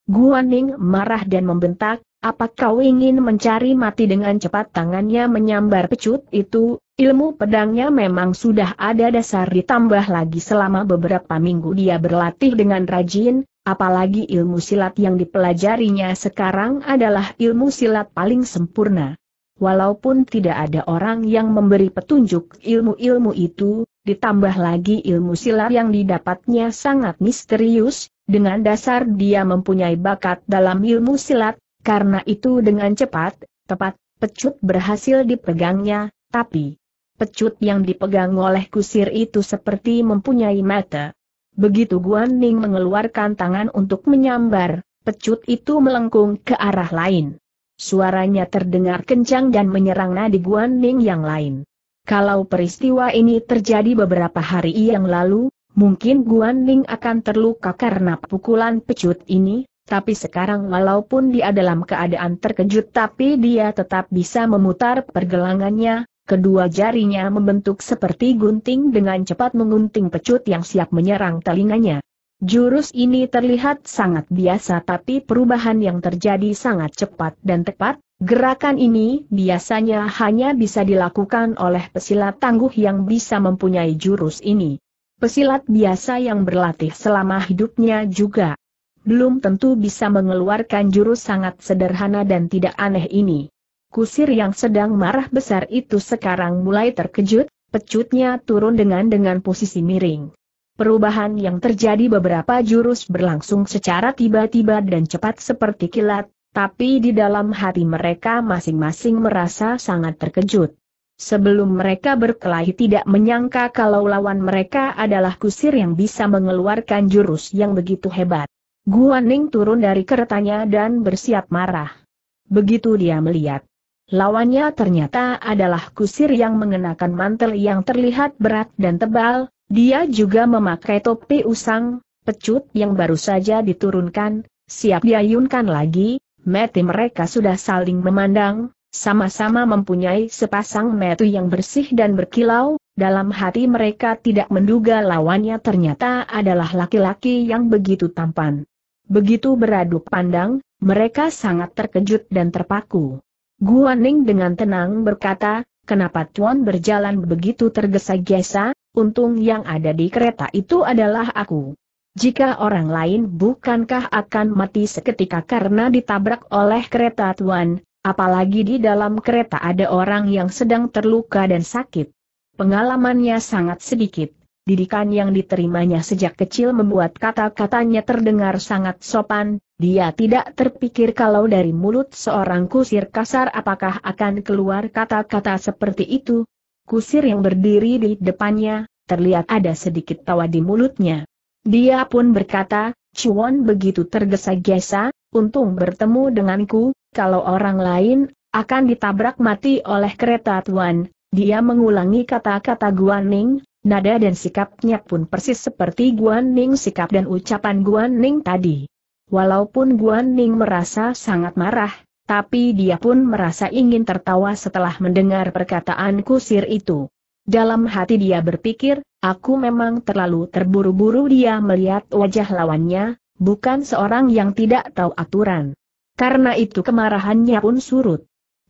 Guan Ning marah dan membentak, apa kau ingin mencari mati dengan cepat tangannya menyambar pecut itu, ilmu pedangnya memang sudah ada dasar ditambah lagi selama beberapa minggu dia berlatih dengan rajin, apalagi ilmu silat yang dipelajarinya sekarang adalah ilmu silat paling sempurna walaupun tidak ada orang yang memberi petunjuk ilmu-ilmu itu, ditambah lagi ilmu silat yang didapatnya sangat misterius, dengan dasar dia mempunyai bakat dalam ilmu silat, karena itu dengan cepat, tepat, pecut berhasil dipegangnya, tapi pecut yang dipegang oleh kusir itu seperti mempunyai mata. Begitu Guan Ning mengeluarkan tangan untuk menyambar, pecut itu melengkung ke arah lain. Suaranya terdengar kencang dan menyerang nadi Guan Ling yang lain. Kalau peristiwa ini terjadi beberapa hari yang lalu, mungkin Guan Ling akan terluka karena pukulan pecut ini, tapi sekarang walaupun dia dalam keadaan terkejut tapi dia tetap bisa memutar pergelangannya, kedua jarinya membentuk seperti gunting dengan cepat mengunting pecut yang siap menyerang telinganya. Jurus ini terlihat sangat biasa tapi perubahan yang terjadi sangat cepat dan tepat, gerakan ini biasanya hanya bisa dilakukan oleh pesilat tangguh yang bisa mempunyai jurus ini. Pesilat biasa yang berlatih selama hidupnya juga belum tentu bisa mengeluarkan jurus sangat sederhana dan tidak aneh ini. Kusir yang sedang marah besar itu sekarang mulai terkejut, pecutnya turun dengan dengan posisi miring. Perubahan yang terjadi beberapa jurus berlangsung secara tiba-tiba dan cepat seperti kilat, tapi di dalam hati mereka masing-masing merasa sangat terkejut. Sebelum mereka berkelahi tidak menyangka kalau lawan mereka adalah kusir yang bisa mengeluarkan jurus yang begitu hebat. Guaning turun dari keretanya dan bersiap marah. Begitu dia melihat. Lawannya ternyata adalah kusir yang mengenakan mantel yang terlihat berat dan tebal, dia juga memakai topi usang, pecut yang baru saja diturunkan, siap diayunkan lagi, mati mereka sudah saling memandang, sama-sama mempunyai sepasang metu yang bersih dan berkilau, dalam hati mereka tidak menduga lawannya ternyata adalah laki-laki yang begitu tampan. Begitu beradu pandang, mereka sangat terkejut dan terpaku. Guaning dengan tenang berkata, kenapa Tuan berjalan begitu tergesa-gesa, untung yang ada di kereta itu adalah aku. Jika orang lain bukankah akan mati seketika karena ditabrak oleh kereta Tuan, apalagi di dalam kereta ada orang yang sedang terluka dan sakit. Pengalamannya sangat sedikit. Didikan yang diterimanya sejak kecil membuat kata-katanya terdengar sangat sopan, dia tidak terpikir kalau dari mulut seorang kusir kasar apakah akan keluar kata-kata seperti itu. Kusir yang berdiri di depannya, terlihat ada sedikit tawa di mulutnya. Dia pun berkata, Chuan begitu tergesa-gesa, untung bertemu denganku, kalau orang lain, akan ditabrak mati oleh kereta tuan. Dia mengulangi kata-kata Guan Ning, Nada dan sikapnya pun persis seperti Guan Ning sikap dan ucapan Guan Ning tadi. Walaupun Guan Ning merasa sangat marah, tapi dia pun merasa ingin tertawa setelah mendengar perkataan kusir itu. Dalam hati dia berpikir, aku memang terlalu terburu-buru dia melihat wajah lawannya, bukan seorang yang tidak tahu aturan. Karena itu kemarahannya pun surut.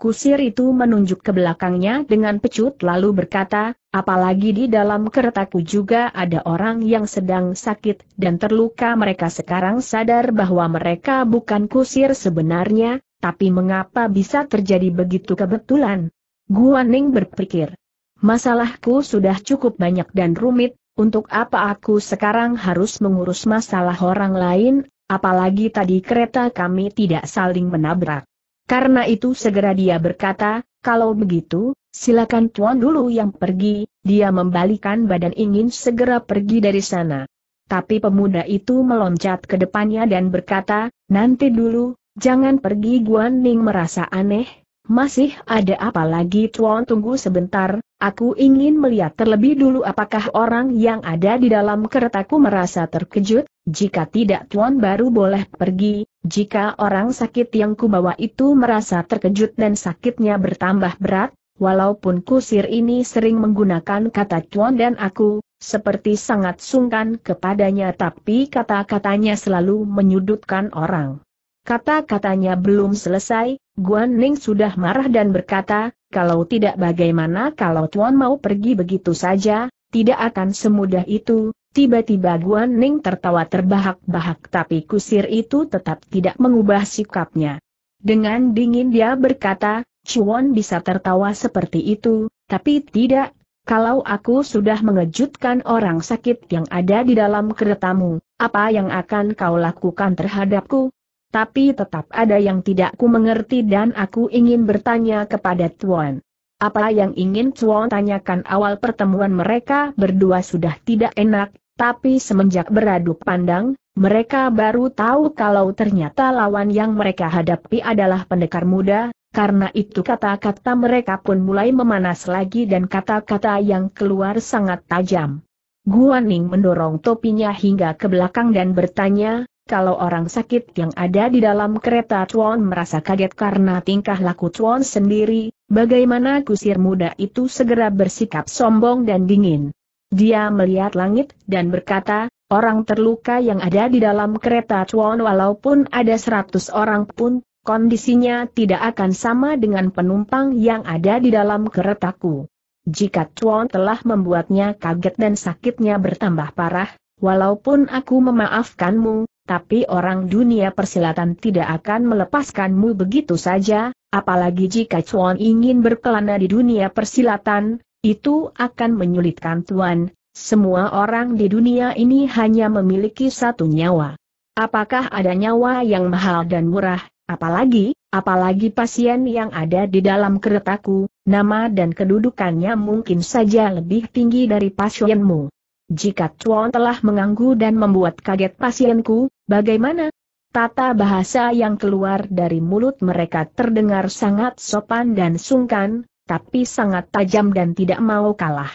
Kusir itu menunjuk ke belakangnya dengan pecut lalu berkata, apalagi di dalam keretaku juga ada orang yang sedang sakit dan terluka mereka sekarang sadar bahwa mereka bukan kusir sebenarnya, tapi mengapa bisa terjadi begitu kebetulan? Guaning berpikir, masalahku sudah cukup banyak dan rumit, untuk apa aku sekarang harus mengurus masalah orang lain, apalagi tadi kereta kami tidak saling menabrak. Karena itu segera dia berkata, kalau begitu, silakan tuan dulu yang pergi, dia membalikan badan ingin segera pergi dari sana. Tapi pemuda itu meloncat ke depannya dan berkata, nanti dulu, jangan pergi Guan Ning merasa aneh, masih ada apa lagi Tuan tunggu sebentar, aku ingin melihat terlebih dulu apakah orang yang ada di dalam keretaku merasa terkejut, jika tidak Tuan baru boleh pergi, jika orang sakit yang kubawa itu merasa terkejut dan sakitnya bertambah berat, Walaupun kusir ini sering menggunakan kata Tuan dan aku, seperti sangat sungkan kepadanya tapi kata-katanya selalu menyudutkan orang. Kata-katanya belum selesai, Guan Ning sudah marah dan berkata, kalau tidak bagaimana kalau Tuan mau pergi begitu saja, tidak akan semudah itu. Tiba-tiba Guan Ning tertawa terbahak-bahak tapi kusir itu tetap tidak mengubah sikapnya. Dengan dingin dia berkata, Chuan bisa tertawa seperti itu, tapi tidak, kalau aku sudah mengejutkan orang sakit yang ada di dalam keretamu, apa yang akan kau lakukan terhadapku? tapi tetap ada yang tidak ku mengerti dan aku ingin bertanya kepada Tuan. Apa yang ingin Tuan tanyakan awal pertemuan mereka berdua sudah tidak enak, tapi semenjak beradu pandang, mereka baru tahu kalau ternyata lawan yang mereka hadapi adalah pendekar muda, karena itu kata-kata mereka pun mulai memanas lagi dan kata-kata yang keluar sangat tajam. Guaning mendorong topinya hingga ke belakang dan bertanya, kalau orang sakit yang ada di dalam kereta Chuan merasa kaget karena tingkah laku Chuan sendiri, bagaimana kusir muda itu segera bersikap sombong dan dingin. Dia melihat langit dan berkata, orang terluka yang ada di dalam kereta Chuan walaupun ada seratus orang pun, kondisinya tidak akan sama dengan penumpang yang ada di dalam keretaku. Jika Chuan telah membuatnya kaget dan sakitnya bertambah parah, Walaupun aku memaafkanmu, tapi orang dunia persilatan tidak akan melepaskanmu begitu saja, apalagi jika Chuan ingin berkelana di dunia persilatan, itu akan menyulitkan Tuan. Semua orang di dunia ini hanya memiliki satu nyawa. Apakah ada nyawa yang mahal dan murah, apalagi, apalagi pasien yang ada di dalam keretaku, nama dan kedudukannya mungkin saja lebih tinggi dari pasienmu jika Tuan telah mengganggu dan membuat kaget pasienku, bagaimana? Tata bahasa yang keluar dari mulut mereka terdengar sangat sopan dan sungkan, tapi sangat tajam dan tidak mau kalah.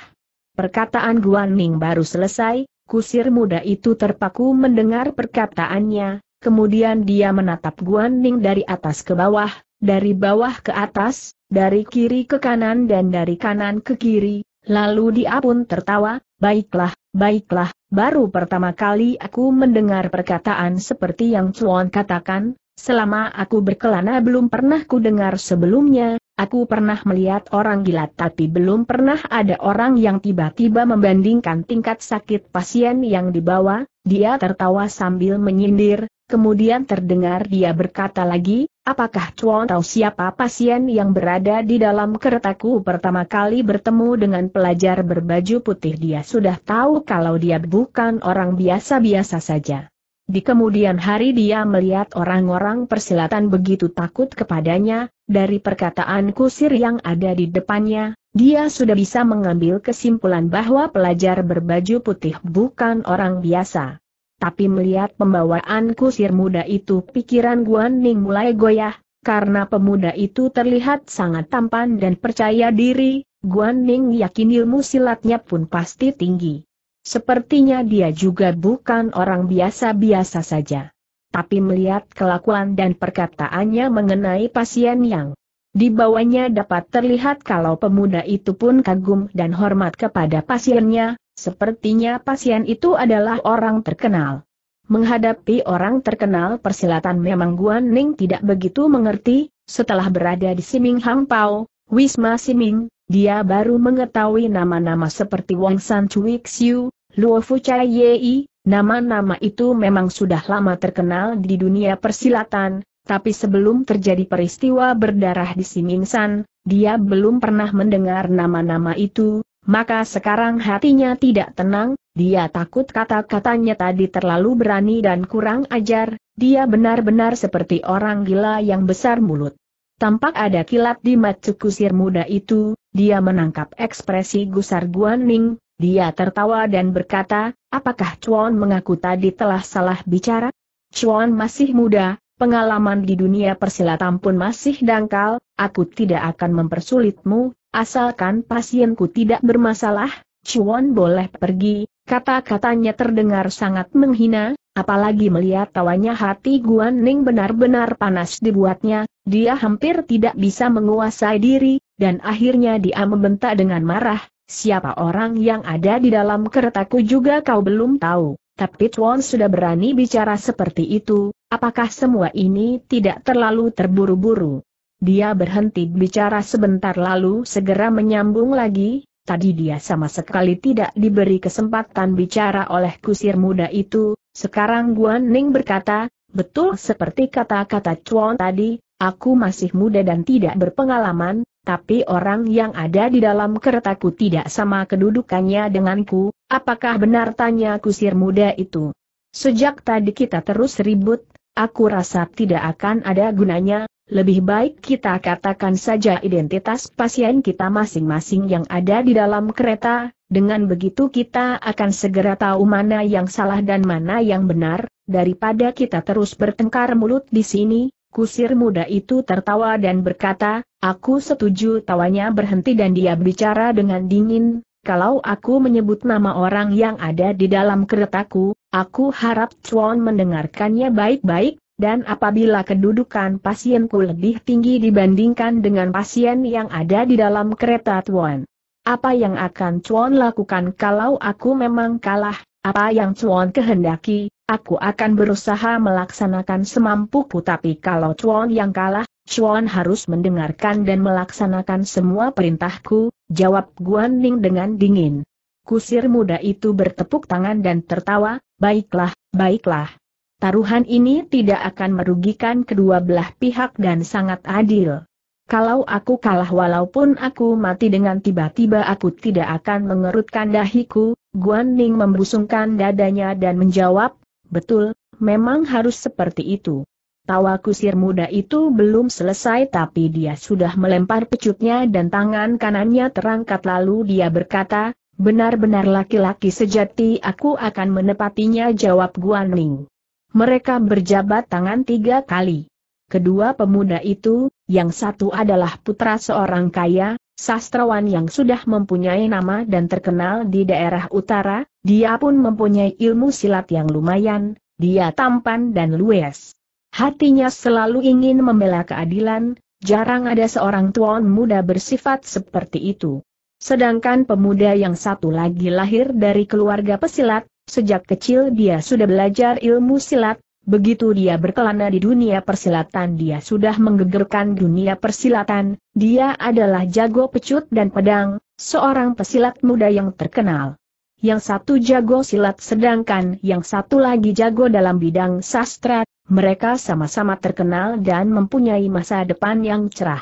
Perkataan Guan Ning baru selesai, kusir muda itu terpaku mendengar perkataannya, kemudian dia menatap Guan Ning dari atas ke bawah, dari bawah ke atas, dari kiri ke kanan dan dari kanan ke kiri, lalu dia pun tertawa, baiklah, Baiklah, baru pertama kali aku mendengar perkataan seperti yang Chuan katakan, selama aku berkelana belum pernah ku dengar sebelumnya, aku pernah melihat orang gila tapi belum pernah ada orang yang tiba-tiba membandingkan tingkat sakit pasien yang dibawa, dia tertawa sambil menyindir, kemudian terdengar dia berkata lagi, Apakah Chuan tahu siapa pasien yang berada di dalam keretaku pertama kali bertemu dengan pelajar berbaju putih dia sudah tahu kalau dia bukan orang biasa-biasa saja. Di kemudian hari dia melihat orang-orang persilatan begitu takut kepadanya, dari perkataan kusir yang ada di depannya, dia sudah bisa mengambil kesimpulan bahwa pelajar berbaju putih bukan orang biasa. Tapi melihat pembawaan kusir muda itu pikiran Guan Ning mulai goyah, karena pemuda itu terlihat sangat tampan dan percaya diri, Guan Ning yakin ilmu silatnya pun pasti tinggi. Sepertinya dia juga bukan orang biasa-biasa saja. Tapi melihat kelakuan dan perkataannya mengenai pasien yang di bawahnya dapat terlihat kalau pemuda itu pun kagum dan hormat kepada pasiennya, Sepertinya pasien itu adalah orang terkenal. Menghadapi orang terkenal persilatan memang Guan Ning tidak begitu mengerti, setelah berada di Siming Hang Pao, Wisma Siming, dia baru mengetahui nama-nama seperti Wang San Cui Xiu, Luo Fu Chai Yei, nama-nama itu memang sudah lama terkenal di dunia persilatan, tapi sebelum terjadi peristiwa berdarah di Siming San, dia belum pernah mendengar nama-nama itu, maka sekarang hatinya tidak tenang, dia takut kata-katanya tadi terlalu berani dan kurang ajar, dia benar-benar seperti orang gila yang besar mulut. Tampak ada kilat di mata kusir muda itu, dia menangkap ekspresi gusar Guan Ning. dia tertawa dan berkata, apakah Chuan mengaku tadi telah salah bicara? Chuan masih muda, pengalaman di dunia persilatan pun masih dangkal, aku tidak akan mempersulitmu, Asalkan pasienku tidak bermasalah, Chuan boleh pergi, kata-katanya terdengar sangat menghina, apalagi melihat tawanya hati Guan Ning benar-benar panas dibuatnya, dia hampir tidak bisa menguasai diri, dan akhirnya dia membentak dengan marah, siapa orang yang ada di dalam keretaku juga kau belum tahu. Tapi Tuan sudah berani bicara seperti itu, apakah semua ini tidak terlalu terburu-buru? Dia berhenti bicara sebentar lalu segera menyambung lagi, tadi dia sama sekali tidak diberi kesempatan bicara oleh kusir muda itu, sekarang Guan Ning berkata, betul seperti kata-kata Chuan tadi, aku masih muda dan tidak berpengalaman, tapi orang yang ada di dalam keretaku tidak sama kedudukannya denganku, apakah benar tanya kusir muda itu? Sejak tadi kita terus ribut, Aku rasa tidak akan ada gunanya, lebih baik kita katakan saja identitas pasien kita masing-masing yang ada di dalam kereta, dengan begitu kita akan segera tahu mana yang salah dan mana yang benar, daripada kita terus bertengkar mulut di sini, kusir muda itu tertawa dan berkata, aku setuju tawanya berhenti dan dia berbicara dengan dingin, kalau aku menyebut nama orang yang ada di dalam keretaku, Aku harap Chuan mendengarkannya baik-baik, dan apabila kedudukan pasienku lebih tinggi dibandingkan dengan pasien yang ada di dalam kereta Chuan. Apa yang akan Chuan lakukan kalau aku memang kalah, apa yang Chuan kehendaki, aku akan berusaha melaksanakan semampuku tapi kalau Chuan yang kalah, Chuan harus mendengarkan dan melaksanakan semua perintahku, jawab Guan Ning dengan dingin. Kusir muda itu bertepuk tangan dan tertawa, baiklah, baiklah. Taruhan ini tidak akan merugikan kedua belah pihak dan sangat adil. Kalau aku kalah walaupun aku mati dengan tiba-tiba aku tidak akan mengerutkan dahiku, Guan Ning membusungkan dadanya dan menjawab, betul, memang harus seperti itu. Tawa kusir muda itu belum selesai tapi dia sudah melempar pecutnya dan tangan kanannya terangkat lalu dia berkata, Benar-benar laki-laki sejati aku akan menepatinya jawab Guan Ning. Mereka berjabat tangan tiga kali. Kedua pemuda itu, yang satu adalah putra seorang kaya, sastrawan yang sudah mempunyai nama dan terkenal di daerah utara, dia pun mempunyai ilmu silat yang lumayan, dia tampan dan luwes. Hatinya selalu ingin membela keadilan, jarang ada seorang tuan muda bersifat seperti itu. Sedangkan pemuda yang satu lagi lahir dari keluarga pesilat, sejak kecil dia sudah belajar ilmu silat, begitu dia berkelana di dunia persilatan dia sudah menggegerkan dunia persilatan, dia adalah jago pecut dan pedang, seorang pesilat muda yang terkenal yang satu jago silat sedangkan yang satu lagi jago dalam bidang sastra, mereka sama-sama terkenal dan mempunyai masa depan yang cerah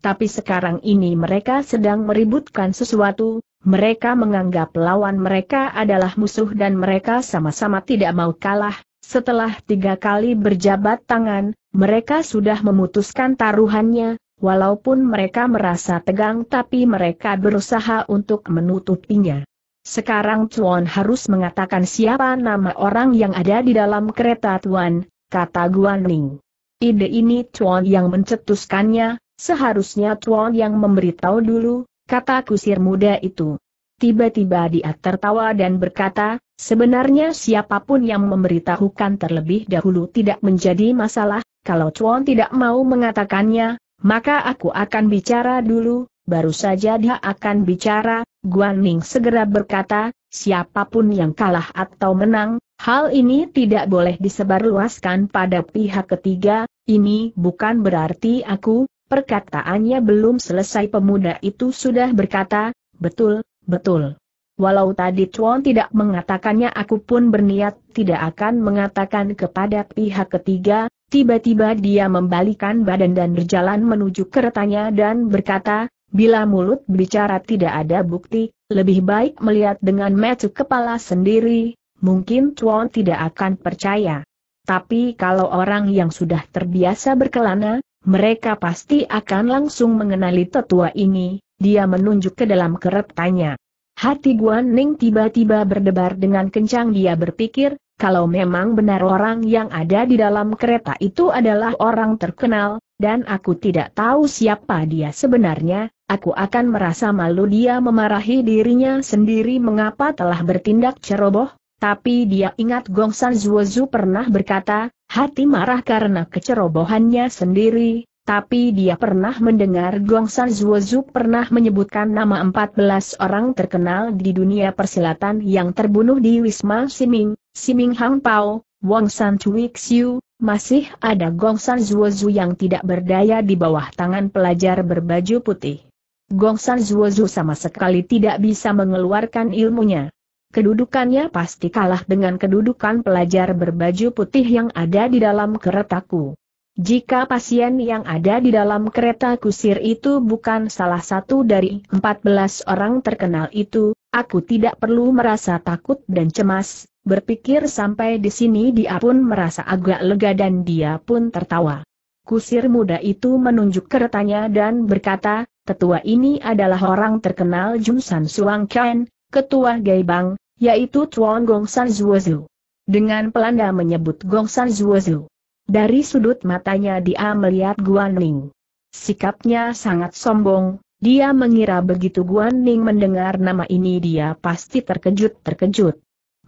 tapi sekarang ini mereka sedang meributkan sesuatu, mereka menganggap lawan mereka adalah musuh dan mereka sama-sama tidak mau kalah. Setelah tiga kali berjabat tangan, mereka sudah memutuskan taruhannya, walaupun mereka merasa tegang tapi mereka berusaha untuk menutupinya. Sekarang Tuan harus mengatakan siapa nama orang yang ada di dalam kereta Tuan, kata Guan Ning. Ide ini Tuan yang mencetuskannya, Seharusnya Tuan yang memberitahu dulu, kata kusir muda itu. Tiba-tiba dia tertawa dan berkata, sebenarnya siapapun yang memberitahukan terlebih dahulu tidak menjadi masalah, kalau Tuan tidak mau mengatakannya, maka aku akan bicara dulu, baru saja dia akan bicara, Guan Ning segera berkata, siapapun yang kalah atau menang, hal ini tidak boleh disebarluaskan pada pihak ketiga, ini bukan berarti aku, Perkataannya belum selesai pemuda itu sudah berkata, betul, betul. Walau tadi Chuan tidak mengatakannya aku pun berniat tidak akan mengatakan kepada pihak ketiga, tiba-tiba dia membalikan badan dan berjalan menuju keretanya dan berkata, bila mulut bicara tidak ada bukti, lebih baik melihat dengan metu kepala sendiri, mungkin Chuan tidak akan percaya. Tapi kalau orang yang sudah terbiasa berkelana, mereka pasti akan langsung mengenali tetua ini, dia menunjuk ke dalam keretanya. Hati Guan Ning tiba-tiba berdebar dengan kencang dia berpikir, kalau memang benar orang yang ada di dalam kereta itu adalah orang terkenal, dan aku tidak tahu siapa dia sebenarnya, aku akan merasa malu dia memarahi dirinya sendiri mengapa telah bertindak ceroboh, tapi dia ingat Gong Gongsan Zuozu pernah berkata, hati marah karena kecerobohannya sendiri, tapi dia pernah mendengar Gong Gongsan Zuozu pernah menyebutkan nama 14 orang terkenal di dunia persilatan yang terbunuh di Wisma Siming, Siming Hang Pao, Wong San Chuixiu. Xiu, masih ada Gong Gongsan Zuozu yang tidak berdaya di bawah tangan pelajar berbaju putih. Gong Gongsan Zuozu sama sekali tidak bisa mengeluarkan ilmunya kedudukannya pasti kalah dengan kedudukan pelajar berbaju putih yang ada di dalam keretaku. Jika pasien yang ada di dalam kereta kusir itu bukan salah satu dari 14 orang terkenal itu, aku tidak perlu merasa takut dan cemas, berpikir sampai di sini dia pun merasa agak lega dan dia pun tertawa. Kusir muda itu menunjuk keretanya dan berkata, tetua ini adalah orang terkenal Jumsan Suang Ken, ketua Gaibang, yaitu Tuan Gongsan Zuozu. Dengan pelanda menyebut Gongsan Zuozu. Dari sudut matanya dia melihat Guan Ning. Sikapnya sangat sombong, dia mengira begitu Guan Ning mendengar nama ini dia pasti terkejut-terkejut.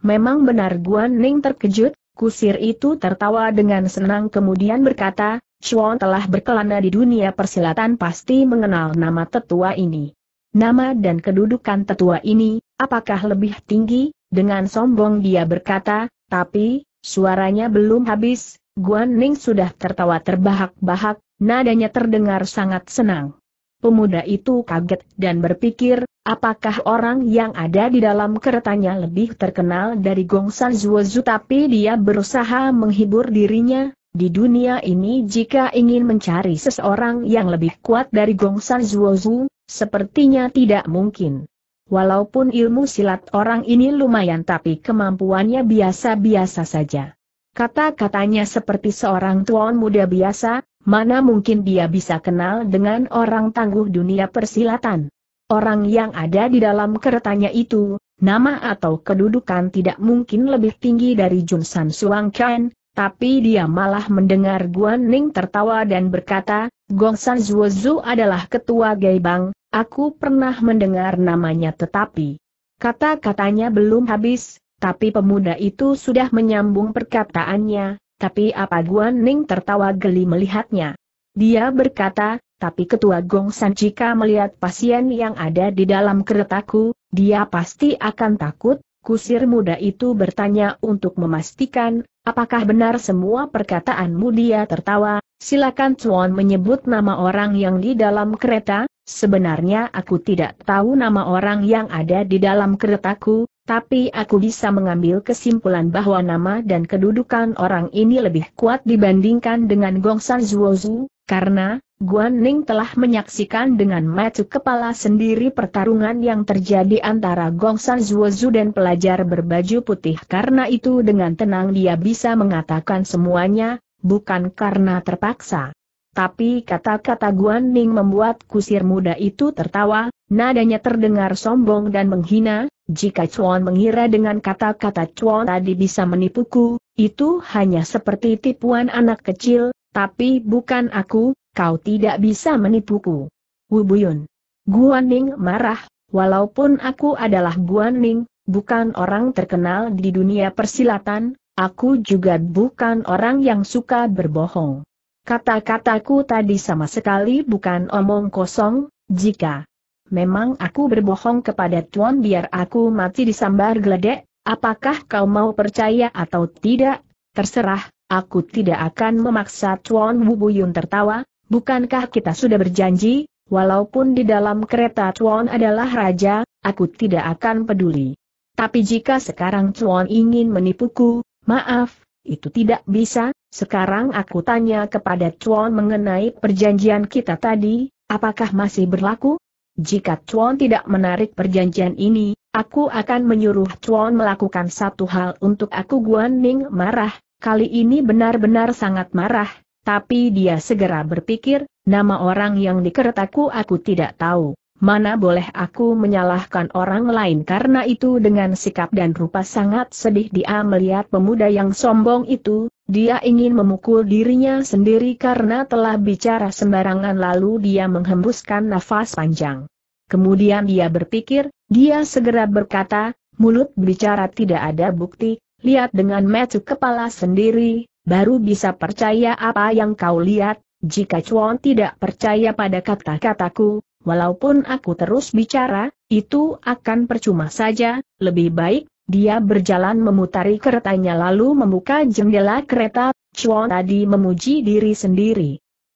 Memang benar Guan Ning terkejut, kusir itu tertawa dengan senang kemudian berkata, Chuan telah berkelana di dunia persilatan pasti mengenal nama tetua ini. Nama dan kedudukan tetua ini, apakah lebih tinggi? Dengan sombong dia berkata, tapi, suaranya belum habis, Guan Ning sudah tertawa terbahak-bahak, nadanya terdengar sangat senang. Pemuda itu kaget dan berpikir, apakah orang yang ada di dalam keretanya lebih terkenal dari Gongsan Zuozu tapi dia berusaha menghibur dirinya, di dunia ini jika ingin mencari seseorang yang lebih kuat dari Gongsan Zuozu, sepertinya tidak mungkin. Walaupun ilmu silat orang ini lumayan tapi kemampuannya biasa-biasa saja. Kata-katanya seperti seorang tuan muda biasa, mana mungkin dia bisa kenal dengan orang tangguh dunia persilatan. Orang yang ada di dalam keretanya itu, nama atau kedudukan tidak mungkin lebih tinggi dari Jun San Suang Chen, tapi dia malah mendengar Guan Ning tertawa dan berkata, Gong San Zhu adalah ketua Bang, Aku pernah mendengar namanya tetapi kata-katanya belum habis, tapi pemuda itu sudah menyambung perkataannya, tapi apa Guan Ning tertawa geli melihatnya. Dia berkata, tapi ketua Gong San jika melihat pasien yang ada di dalam keretaku, dia pasti akan takut, kusir muda itu bertanya untuk memastikan, apakah benar semua perkataanmu dia tertawa, silakan Chuan menyebut nama orang yang di dalam kereta, Sebenarnya aku tidak tahu nama orang yang ada di dalam keretaku, tapi aku bisa mengambil kesimpulan bahwa nama dan kedudukan orang ini lebih kuat dibandingkan dengan Gongsan Zuozu, karena, Guan Ning telah menyaksikan dengan mata kepala sendiri pertarungan yang terjadi antara Gongsan Zuozu dan pelajar berbaju putih karena itu dengan tenang dia bisa mengatakan semuanya, bukan karena terpaksa. Tapi kata-kata Guan Ning membuat kusir muda itu tertawa, nadanya terdengar sombong dan menghina, jika Chuan mengira dengan kata-kata Chuan tadi bisa menipuku, itu hanya seperti tipuan anak kecil, tapi bukan aku, kau tidak bisa menipuku. Wu Buyun, Guan Ning marah, walaupun aku adalah Guan Ning, bukan orang terkenal di dunia persilatan, aku juga bukan orang yang suka berbohong. Kata-kataku tadi sama sekali bukan omong kosong, jika memang aku berbohong kepada Tuan biar aku mati disambar geledek, apakah kau mau percaya atau tidak? Terserah, aku tidak akan memaksa Tuan Wubuyun tertawa, bukankah kita sudah berjanji, walaupun di dalam kereta Tuan adalah raja, aku tidak akan peduli. Tapi jika sekarang Tuan ingin menipuku, maaf, itu tidak bisa, sekarang aku tanya kepada Chuan mengenai perjanjian kita tadi, apakah masih berlaku? Jika Chuan tidak menarik perjanjian ini, aku akan menyuruh Chuan melakukan satu hal untuk aku Guan Ning marah, kali ini benar-benar sangat marah, tapi dia segera berpikir, nama orang yang dikeretaku aku tidak tahu. Mana boleh aku menyalahkan orang lain karena itu dengan sikap dan rupa sangat sedih dia melihat pemuda yang sombong itu, dia ingin memukul dirinya sendiri karena telah bicara sembarangan lalu dia menghembuskan nafas panjang. Kemudian dia berpikir, dia segera berkata, mulut bicara tidak ada bukti, lihat dengan metu kepala sendiri, baru bisa percaya apa yang kau lihat, jika Chuan tidak percaya pada kata-kataku, Walaupun aku terus bicara, itu akan percuma saja, lebih baik, dia berjalan memutari keretanya lalu membuka jendela kereta, Chuan tadi memuji diri sendiri.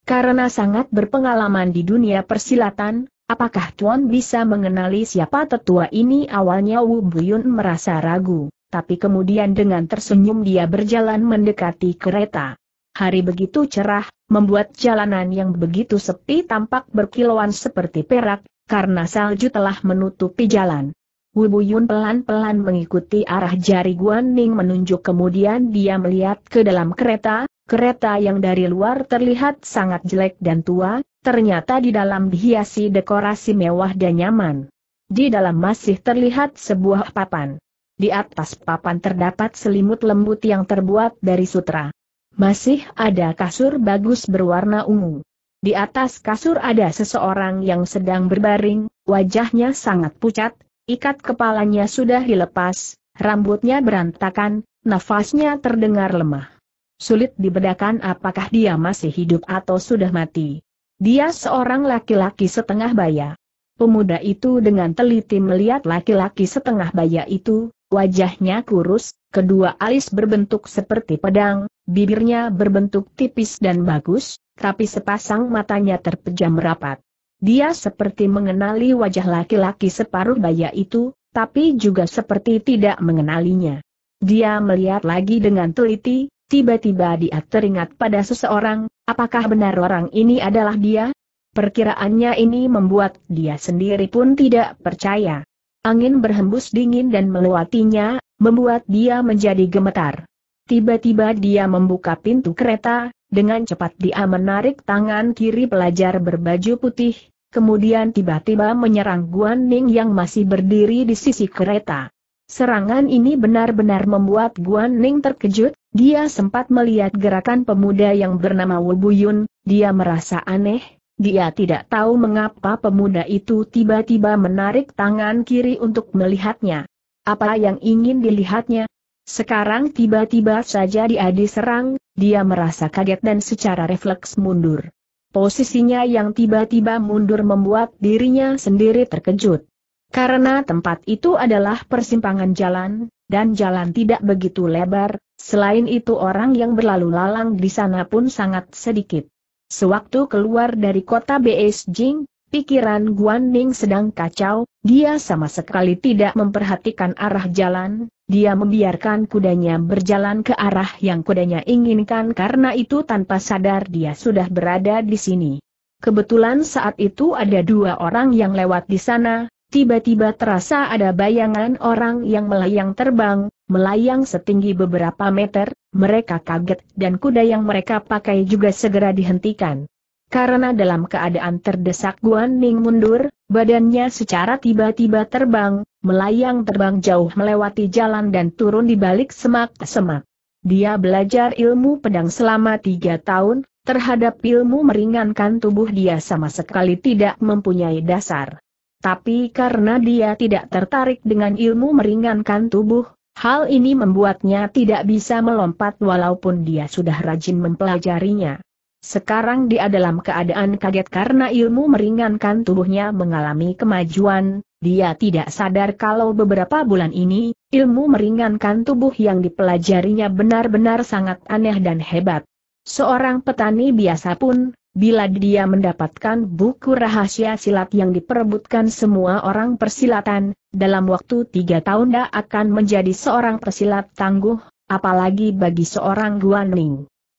Karena sangat berpengalaman di dunia persilatan, apakah Chuan bisa mengenali siapa tetua ini awalnya Wu Buyun merasa ragu, tapi kemudian dengan tersenyum dia berjalan mendekati kereta. Hari begitu cerah, membuat jalanan yang begitu sepi tampak berkilauan seperti perak, karena salju telah menutupi jalan. Wubu Yun pelan-pelan mengikuti arah jari Guan Ning menunjuk kemudian dia melihat ke dalam kereta, kereta yang dari luar terlihat sangat jelek dan tua, ternyata di dalam dihiasi dekorasi mewah dan nyaman. Di dalam masih terlihat sebuah papan. Di atas papan terdapat selimut lembut yang terbuat dari sutra. Masih ada kasur bagus berwarna ungu. Di atas kasur ada seseorang yang sedang berbaring, wajahnya sangat pucat, ikat kepalanya sudah dilepas, rambutnya berantakan, nafasnya terdengar lemah. Sulit dibedakan apakah dia masih hidup atau sudah mati. Dia seorang laki-laki setengah baya. Pemuda itu dengan teliti melihat laki-laki setengah baya itu, Wajahnya kurus, kedua alis berbentuk seperti pedang, bibirnya berbentuk tipis dan bagus, tapi sepasang matanya terpejam rapat. Dia seperti mengenali wajah laki-laki separuh baya itu, tapi juga seperti tidak mengenalinya. Dia melihat lagi dengan teliti, tiba-tiba dia teringat pada seseorang, apakah benar orang ini adalah dia? Perkiraannya ini membuat dia sendiri pun tidak percaya. Angin berhembus dingin dan melewatinya, membuat dia menjadi gemetar. Tiba-tiba dia membuka pintu kereta, dengan cepat dia menarik tangan kiri pelajar berbaju putih, kemudian tiba-tiba menyerang Guan Ning yang masih berdiri di sisi kereta. Serangan ini benar-benar membuat Guan Ning terkejut, dia sempat melihat gerakan pemuda yang bernama Wu Buyun, dia merasa aneh, dia tidak tahu mengapa pemuda itu tiba-tiba menarik tangan kiri untuk melihatnya. Apa yang ingin dilihatnya? Sekarang tiba-tiba saja dia diserang, dia merasa kaget dan secara refleks mundur. Posisinya yang tiba-tiba mundur membuat dirinya sendiri terkejut. Karena tempat itu adalah persimpangan jalan, dan jalan tidak begitu lebar, selain itu orang yang berlalu lalang di sana pun sangat sedikit. Sewaktu keluar dari kota Beijing, pikiran Guan Ning sedang kacau, dia sama sekali tidak memperhatikan arah jalan, dia membiarkan kudanya berjalan ke arah yang kudanya inginkan karena itu tanpa sadar dia sudah berada di sini. Kebetulan saat itu ada dua orang yang lewat di sana, tiba-tiba terasa ada bayangan orang yang melayang terbang, melayang setinggi beberapa meter, mereka kaget dan kuda yang mereka pakai juga segera dihentikan. Karena dalam keadaan terdesak Guan Ning mundur, badannya secara tiba-tiba terbang, melayang terbang jauh melewati jalan dan turun di balik semak-semak. Dia belajar ilmu pedang selama tiga tahun, terhadap ilmu meringankan tubuh dia sama sekali tidak mempunyai dasar. Tapi karena dia tidak tertarik dengan ilmu meringankan tubuh, Hal ini membuatnya tidak bisa melompat walaupun dia sudah rajin mempelajarinya. Sekarang dia dalam keadaan kaget karena ilmu meringankan tubuhnya mengalami kemajuan, dia tidak sadar kalau beberapa bulan ini, ilmu meringankan tubuh yang dipelajarinya benar-benar sangat aneh dan hebat. Seorang petani biasa pun, Bila dia mendapatkan buku rahasia silat yang diperebutkan semua orang persilatan, dalam waktu tiga tahun dia akan menjadi seorang pesilat tangguh, apalagi bagi seorang Guan Guaning.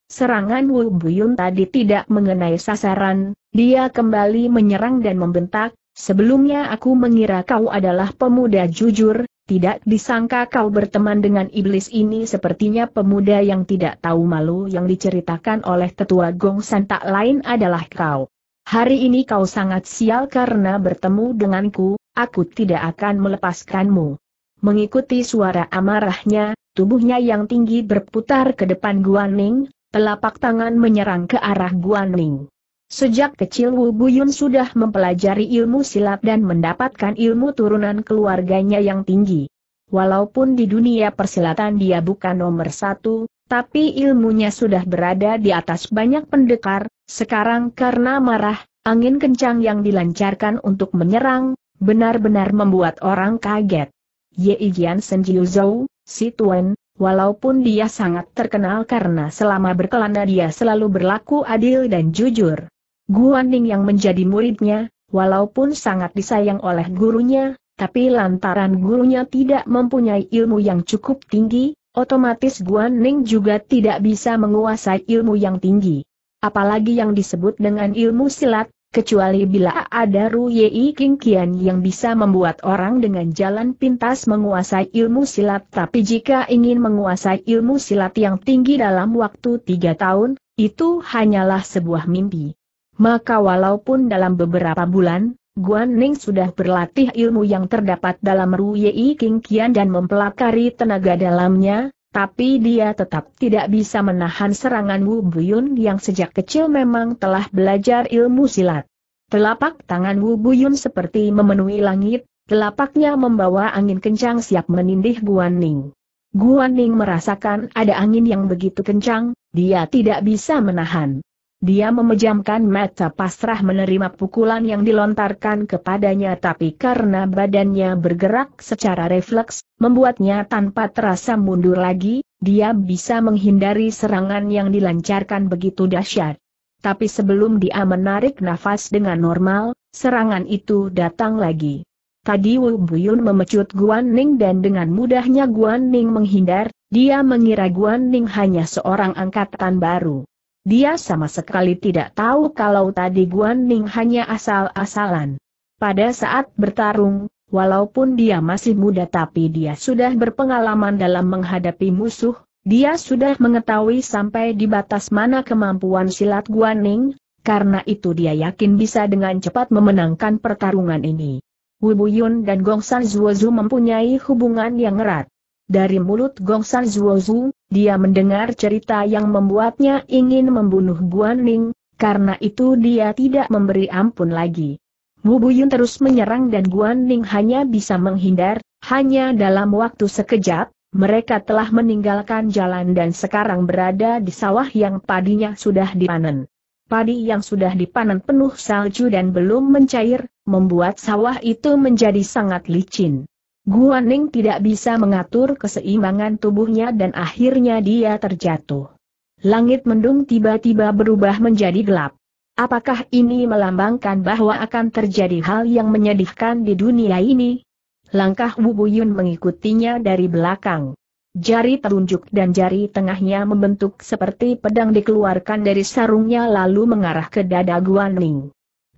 Serangan Wu Buyun tadi tidak mengenai sasaran, dia kembali menyerang dan membentak, sebelumnya aku mengira kau adalah pemuda jujur, tidak disangka kau berteman dengan iblis ini sepertinya pemuda yang tidak tahu malu yang diceritakan oleh tetua Gong San tak lain adalah kau. Hari ini kau sangat sial karena bertemu denganku, aku tidak akan melepaskanmu. Mengikuti suara amarahnya, tubuhnya yang tinggi berputar ke depan Guan Ning, telapak tangan menyerang ke arah Guan Ning. Sejak kecil Wu Buyun sudah mempelajari ilmu silat dan mendapatkan ilmu turunan keluarganya yang tinggi. Walaupun di dunia persilatan dia bukan nomor satu, tapi ilmunya sudah berada di atas banyak pendekar, sekarang karena marah, angin kencang yang dilancarkan untuk menyerang, benar-benar membuat orang kaget. Ye Jian Senjiu Zhou, si Tuan, Walaupun dia sangat terkenal karena selama berkelana dia selalu berlaku adil dan jujur. Guan Ning yang menjadi muridnya, walaupun sangat disayang oleh gurunya, tapi lantaran gurunya tidak mempunyai ilmu yang cukup tinggi, otomatis Guan Ning juga tidak bisa menguasai ilmu yang tinggi. Apalagi yang disebut dengan ilmu silat, kecuali bila ada Ru Yei King Qian yang bisa membuat orang dengan jalan pintas menguasai ilmu silat tapi jika ingin menguasai ilmu silat yang tinggi dalam waktu tiga tahun, itu hanyalah sebuah mimpi. Maka walaupun dalam beberapa bulan, Guan Ning sudah berlatih ilmu yang terdapat dalam Ru Yei King Kian dan mempelakari tenaga dalamnya, tapi dia tetap tidak bisa menahan serangan Wu Buyun yang sejak kecil memang telah belajar ilmu silat. Telapak tangan Wu Buyun seperti memenuhi langit, telapaknya membawa angin kencang siap menindih Guan Ning. Guan Ning merasakan ada angin yang begitu kencang, dia tidak bisa menahan. Dia memejamkan mata pasrah menerima pukulan yang dilontarkan kepadanya tapi karena badannya bergerak secara refleks, membuatnya tanpa terasa mundur lagi, dia bisa menghindari serangan yang dilancarkan begitu dahsyat. Tapi sebelum dia menarik nafas dengan normal, serangan itu datang lagi. Tadi Wu Buyun memecut Guan Ning dan dengan mudahnya Guan Ning menghindar, dia mengira Guan Ning hanya seorang angkatan baru. Dia sama sekali tidak tahu kalau tadi Guan Ning hanya asal-asalan. Pada saat bertarung, walaupun dia masih muda tapi dia sudah berpengalaman dalam menghadapi musuh, dia sudah mengetahui sampai di batas mana kemampuan silat Guan Ning, karena itu dia yakin bisa dengan cepat memenangkan pertarungan ini. Wu Buyun dan Gong San Zuozu mempunyai hubungan yang erat. Dari mulut Gongsan Zhu, dia mendengar cerita yang membuatnya ingin membunuh Guan Ning, karena itu dia tidak memberi ampun lagi. Mu Buyun terus menyerang dan Guan Ning hanya bisa menghindar, hanya dalam waktu sekejap, mereka telah meninggalkan jalan dan sekarang berada di sawah yang padinya sudah dipanen. Padi yang sudah dipanen penuh salju dan belum mencair, membuat sawah itu menjadi sangat licin. Guan Ning tidak bisa mengatur keseimbangan tubuhnya dan akhirnya dia terjatuh. Langit mendung tiba-tiba berubah menjadi gelap. Apakah ini melambangkan bahwa akan terjadi hal yang menyedihkan di dunia ini? Langkah Wu Buyun mengikutinya dari belakang. Jari telunjuk dan jari tengahnya membentuk seperti pedang dikeluarkan dari sarungnya lalu mengarah ke dada Guan Ning.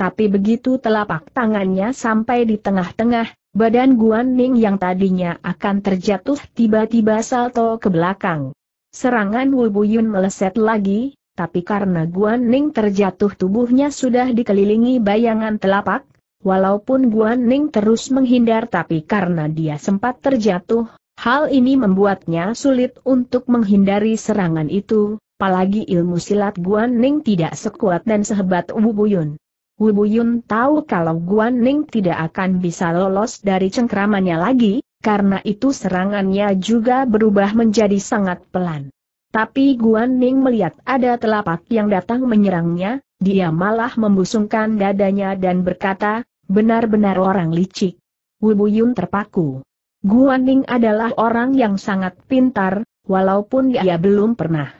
Tapi begitu telapak tangannya sampai di tengah-tengah, badan Guan Ning yang tadinya akan terjatuh tiba-tiba salto ke belakang. Serangan Wu Buyun meleset lagi, tapi karena Guan Ning terjatuh tubuhnya sudah dikelilingi bayangan telapak, walaupun Guan Ning terus menghindar tapi karena dia sempat terjatuh, hal ini membuatnya sulit untuk menghindari serangan itu, apalagi ilmu silat Guan Ning tidak sekuat dan sehebat Wu Buyun. Wu Buyun tahu kalau Guan Ning tidak akan bisa lolos dari cengkramannya lagi, karena itu serangannya juga berubah menjadi sangat pelan. Tapi Guan Ning melihat ada telapak yang datang menyerangnya, dia malah membusungkan dadanya dan berkata, benar-benar orang licik. Wu Buyun terpaku. Guan Ning adalah orang yang sangat pintar, walaupun dia belum pernah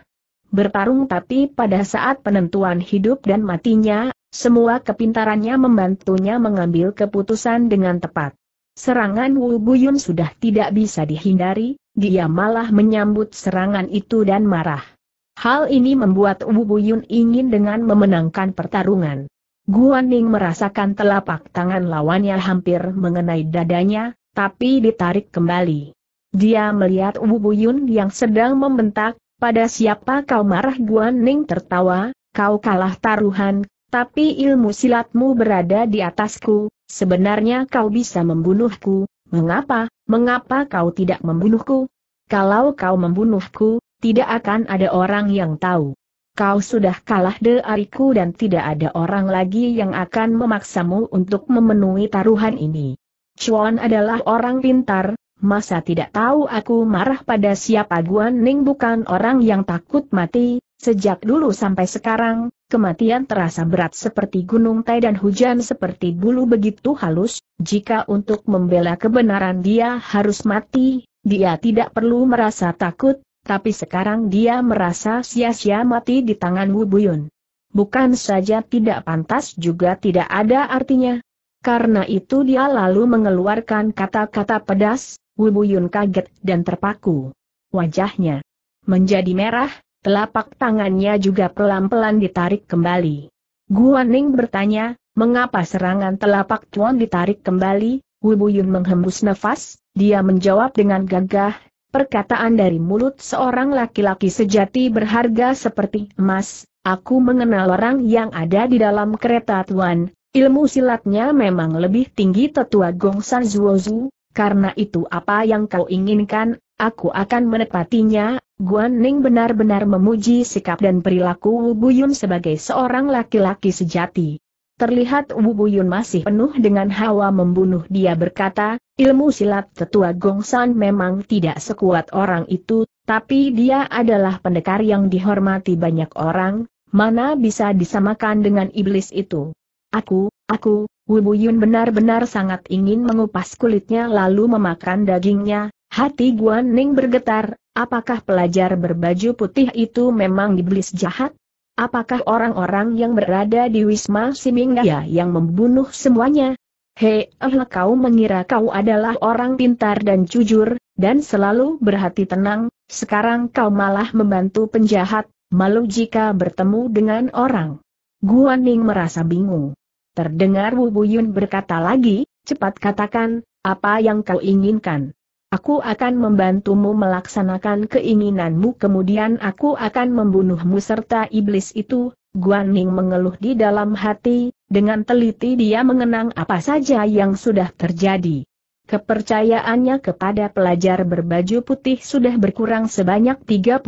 bertarung tapi pada saat penentuan hidup dan matinya, semua kepintarannya membantunya mengambil keputusan dengan tepat. Serangan Wu Buyun sudah tidak bisa dihindari, dia malah menyambut serangan itu dan marah. Hal ini membuat Wu Buyun ingin dengan memenangkan pertarungan. Guan Ning merasakan telapak tangan lawannya hampir mengenai dadanya, tapi ditarik kembali. Dia melihat Wu Buyun yang sedang membentak, pada siapa kau marah Guan Ning tertawa, kau kalah taruhan, tapi ilmu silatmu berada di atasku, sebenarnya kau bisa membunuhku, mengapa, mengapa kau tidak membunuhku? Kalau kau membunuhku, tidak akan ada orang yang tahu. Kau sudah kalah deariku dan tidak ada orang lagi yang akan memaksamu untuk memenuhi taruhan ini. Chuan adalah orang pintar, masa tidak tahu aku marah pada siapa Guan Ning bukan orang yang takut mati, sejak dulu sampai sekarang, Kematian terasa berat seperti gunung tai dan hujan seperti bulu begitu halus, jika untuk membela kebenaran dia harus mati, dia tidak perlu merasa takut, tapi sekarang dia merasa sia-sia mati di tangan Wu Buyun. Bukan saja tidak pantas juga tidak ada artinya. Karena itu dia lalu mengeluarkan kata-kata pedas, Wu Buyun kaget dan terpaku. Wajahnya menjadi merah, Telapak tangannya juga pelan-pelan ditarik kembali. Guan Ning bertanya, mengapa serangan telapak Tuan ditarik kembali? Wibuyun menghembus nafas, dia menjawab dengan gagah, perkataan dari mulut seorang laki-laki sejati berharga seperti emas, aku mengenal orang yang ada di dalam kereta Tuan, ilmu silatnya memang lebih tinggi tetua Gong Gongsan Zuozu, karena itu apa yang kau inginkan, Aku akan menepatinya, Guan Ning benar-benar memuji sikap dan perilaku Wu Buyun sebagai seorang laki-laki sejati. Terlihat Wu Buyun masih penuh dengan hawa membunuh dia berkata, ilmu silat tetua Gongsan memang tidak sekuat orang itu, tapi dia adalah pendekar yang dihormati banyak orang, mana bisa disamakan dengan iblis itu. Aku, aku, Wu Buyun benar-benar sangat ingin mengupas kulitnya lalu memakan dagingnya, Hati Guan Ning bergetar, apakah pelajar berbaju putih itu memang iblis jahat? Apakah orang-orang yang berada di Wisma Simingaya yang membunuh semuanya? Hei, eh, kau mengira kau adalah orang pintar dan jujur, dan selalu berhati tenang, sekarang kau malah membantu penjahat, malu jika bertemu dengan orang. Guan Ning merasa bingung. Terdengar Wu Buyun berkata lagi, cepat katakan, apa yang kau inginkan. Aku akan membantumu melaksanakan keinginanmu kemudian aku akan membunuhmu serta iblis itu, Guan Ning mengeluh di dalam hati, dengan teliti dia mengenang apa saja yang sudah terjadi. Kepercayaannya kepada pelajar berbaju putih sudah berkurang sebanyak 30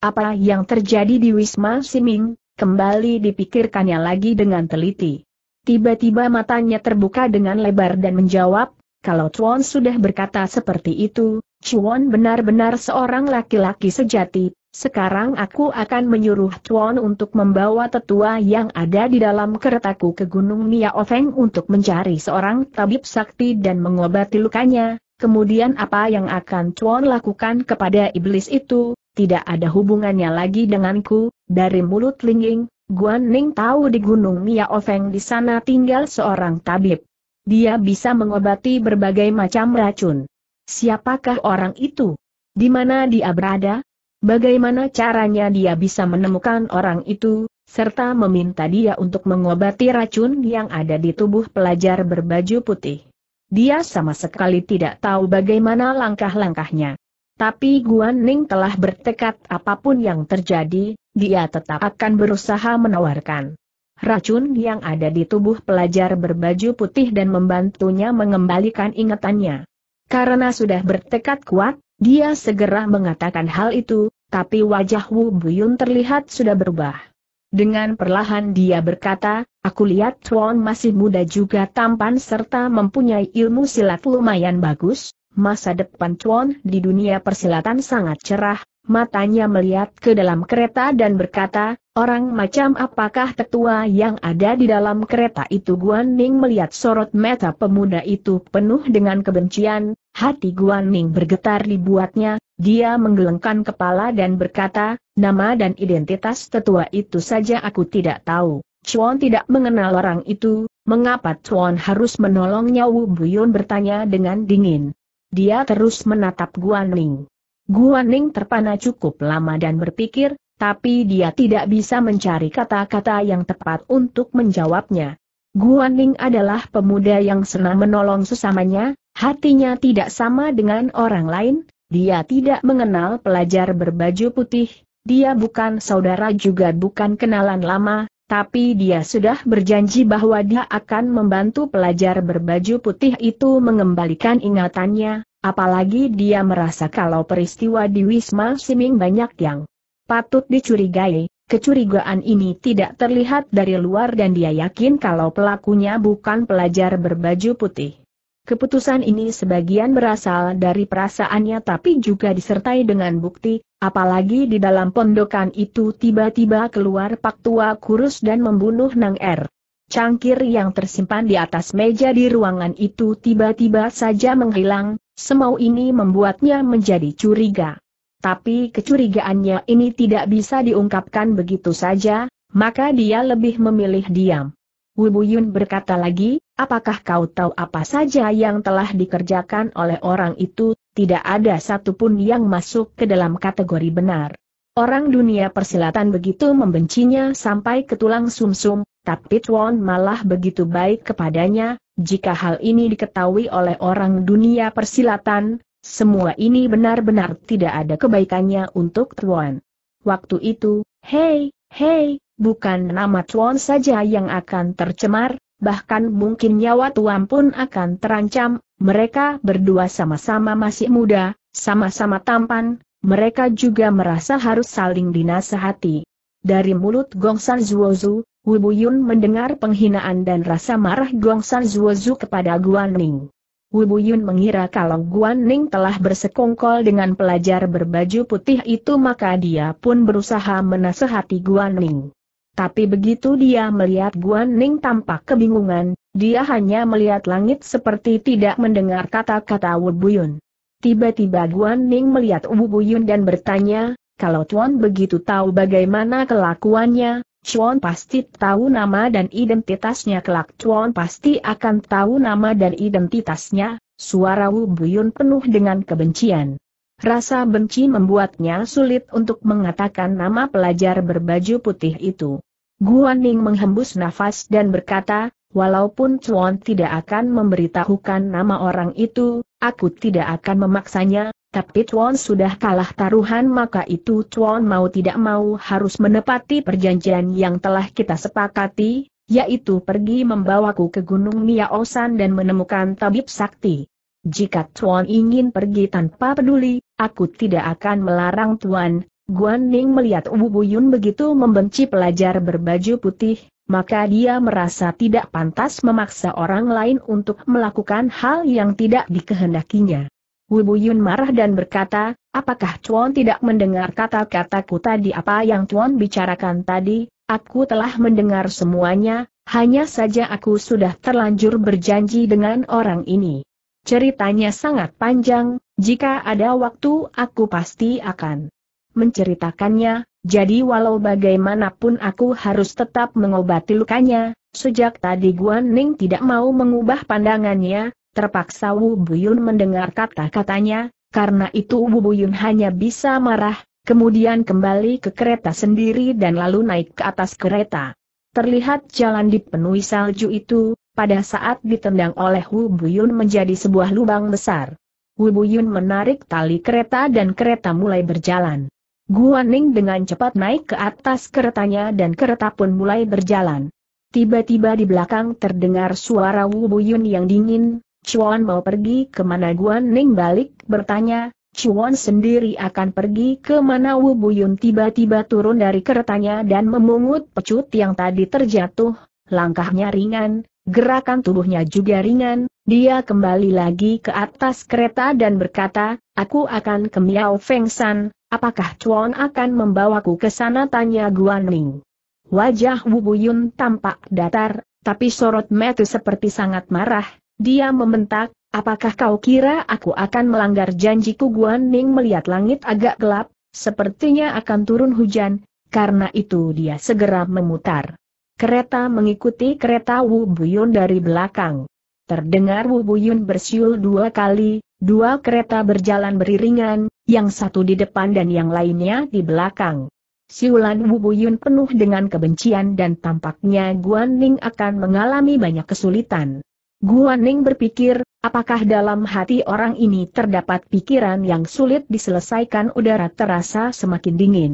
Apa yang terjadi di Wisma Siming, kembali dipikirkannya lagi dengan teliti. Tiba-tiba matanya terbuka dengan lebar dan menjawab, kalau Chuan sudah berkata seperti itu, Chuan benar-benar seorang laki-laki sejati, sekarang aku akan menyuruh Chuan untuk membawa tetua yang ada di dalam keretaku ke Gunung Ofeng untuk mencari seorang tabib sakti dan mengobati lukanya, kemudian apa yang akan Chuan lakukan kepada iblis itu, tidak ada hubungannya lagi denganku, dari mulut Lingying, Guan Ning tahu di Gunung Miaofeng di sana tinggal seorang tabib, dia bisa mengobati berbagai macam racun. Siapakah orang itu? Di mana dia berada? Bagaimana caranya dia bisa menemukan orang itu, serta meminta dia untuk mengobati racun yang ada di tubuh pelajar berbaju putih. Dia sama sekali tidak tahu bagaimana langkah-langkahnya. Tapi Guan Ning telah bertekad apapun yang terjadi, dia tetap akan berusaha menawarkan Racun yang ada di tubuh pelajar berbaju putih dan membantunya mengembalikan ingatannya. Karena sudah bertekad kuat, dia segera mengatakan hal itu, tapi wajah Wu Buyun terlihat sudah berubah. Dengan perlahan dia berkata, aku lihat Tuan masih muda juga tampan serta mempunyai ilmu silat lumayan bagus, masa depan Tuan di dunia persilatan sangat cerah, matanya melihat ke dalam kereta dan berkata, Orang macam apakah tetua yang ada di dalam kereta itu Guan Ning melihat sorot mata pemuda itu penuh dengan kebencian, hati Guan Ning bergetar dibuatnya, dia menggelengkan kepala dan berkata, nama dan identitas tetua itu saja aku tidak tahu. Chuan tidak mengenal orang itu, mengapa Chuan harus menolongnya Wu Buyun bertanya dengan dingin. Dia terus menatap Guan Ning. Guan Ning terpana cukup lama dan berpikir, tapi dia tidak bisa mencari kata-kata yang tepat untuk menjawabnya. Guan Ning adalah pemuda yang senang menolong sesamanya, hatinya tidak sama dengan orang lain, dia tidak mengenal pelajar berbaju putih, dia bukan saudara juga bukan kenalan lama, tapi dia sudah berjanji bahwa dia akan membantu pelajar berbaju putih itu mengembalikan ingatannya, apalagi dia merasa kalau peristiwa di Wisma Siming banyak yang patut dicurigai. Kecurigaan ini tidak terlihat dari luar dan dia yakin kalau pelakunya bukan pelajar berbaju putih. Keputusan ini sebagian berasal dari perasaannya tapi juga disertai dengan bukti, apalagi di dalam pondokan itu tiba-tiba keluar pak tua kurus dan membunuh Nang Er. Cangkir yang tersimpan di atas meja di ruangan itu tiba-tiba saja menghilang, semau ini membuatnya menjadi curiga tapi kecurigaannya ini tidak bisa diungkapkan begitu saja, maka dia lebih memilih diam. Wibuyun berkata lagi, apakah kau tahu apa saja yang telah dikerjakan oleh orang itu, tidak ada satupun yang masuk ke dalam kategori benar. Orang dunia persilatan begitu membencinya sampai ke tulang sumsum, tapi Tuan malah begitu baik kepadanya, jika hal ini diketahui oleh orang dunia persilatan, semua ini benar-benar tidak ada kebaikannya untuk Tuan. Waktu itu, hei, hei, bukan nama Tuan saja yang akan tercemar, bahkan mungkin nyawa Tuan pun akan terancam, mereka berdua sama-sama masih muda, sama-sama tampan, mereka juga merasa harus saling dinasehati. Dari mulut Gongsan Zuozu, Wu Buyun mendengar penghinaan dan rasa marah Gongsan Zuozu kepada Guan Ning. Wu Buyun mengira kalau Guan Ning telah bersekongkol dengan pelajar berbaju putih itu maka dia pun berusaha menasehati Guan Ning. Tapi begitu dia melihat Guan Ning tampak kebingungan, dia hanya melihat langit seperti tidak mendengar kata-kata Wu Buyun. Tiba-tiba Guan Ning melihat Wu Buyun dan bertanya, kalau Tuan begitu tahu bagaimana kelakuannya, Chuan pasti tahu nama dan identitasnya kelak Chuan pasti akan tahu nama dan identitasnya, suara Wu Buyun penuh dengan kebencian. Rasa benci membuatnya sulit untuk mengatakan nama pelajar berbaju putih itu. Guan Ning menghembus nafas dan berkata, walaupun Chuan tidak akan memberitahukan nama orang itu, aku tidak akan memaksanya, tapi Chuan sudah kalah taruhan maka itu Chuan mau tidak mau harus menepati perjanjian yang telah kita sepakati, yaitu pergi membawaku ke Gunung Miaosan dan menemukan tabib sakti. Jika Tuan ingin pergi tanpa peduli, aku tidak akan melarang Tuan. Guan Ning melihat Wu Buyun begitu membenci pelajar berbaju putih, maka dia merasa tidak pantas memaksa orang lain untuk melakukan hal yang tidak dikehendakinya. Wu Buyun marah dan berkata, apakah Chuan tidak mendengar kata-kataku tadi apa yang Chuan bicarakan tadi, aku telah mendengar semuanya, hanya saja aku sudah terlanjur berjanji dengan orang ini. Ceritanya sangat panjang, jika ada waktu aku pasti akan menceritakannya, jadi walau bagaimanapun aku harus tetap mengobati lukanya, sejak tadi Guan Ning tidak mau mengubah pandangannya, Terpaksa Wu Buyun mendengar kata-katanya, karena itu Wu Buyun hanya bisa marah, kemudian kembali ke kereta sendiri dan lalu naik ke atas kereta. Terlihat jalan dipenuhi salju itu, pada saat ditendang oleh Wu Buyun menjadi sebuah lubang besar. Wu Buyun menarik tali kereta dan kereta mulai berjalan. Guaning dengan cepat naik ke atas keretanya dan kereta pun mulai berjalan. Tiba-tiba di belakang terdengar suara Wu Buyun yang dingin, Chuan mau pergi ke mana Guan Ning balik, bertanya, Chuan sendiri akan pergi ke mana Wu Buyun tiba-tiba turun dari keretanya dan memungut pecut yang tadi terjatuh, langkahnya ringan, gerakan tubuhnya juga ringan, dia kembali lagi ke atas kereta dan berkata, aku akan ke Miao Feng San, apakah Chuan akan membawaku ke sana tanya Guan Ning. Wajah Wu Buyun tampak datar, tapi sorot mata seperti sangat marah, dia membentak, apakah kau kira aku akan melanggar janjiku Guan Ning melihat langit agak gelap, sepertinya akan turun hujan, karena itu dia segera memutar. Kereta mengikuti kereta Wu Buyun dari belakang. Terdengar Wu Buyun bersiul dua kali, dua kereta berjalan beriringan, yang satu di depan dan yang lainnya di belakang. Siulan Wu Buyun penuh dengan kebencian dan tampaknya Guan Ning akan mengalami banyak kesulitan. Ning berpikir, apakah dalam hati orang ini terdapat pikiran yang sulit diselesaikan udara terasa semakin dingin.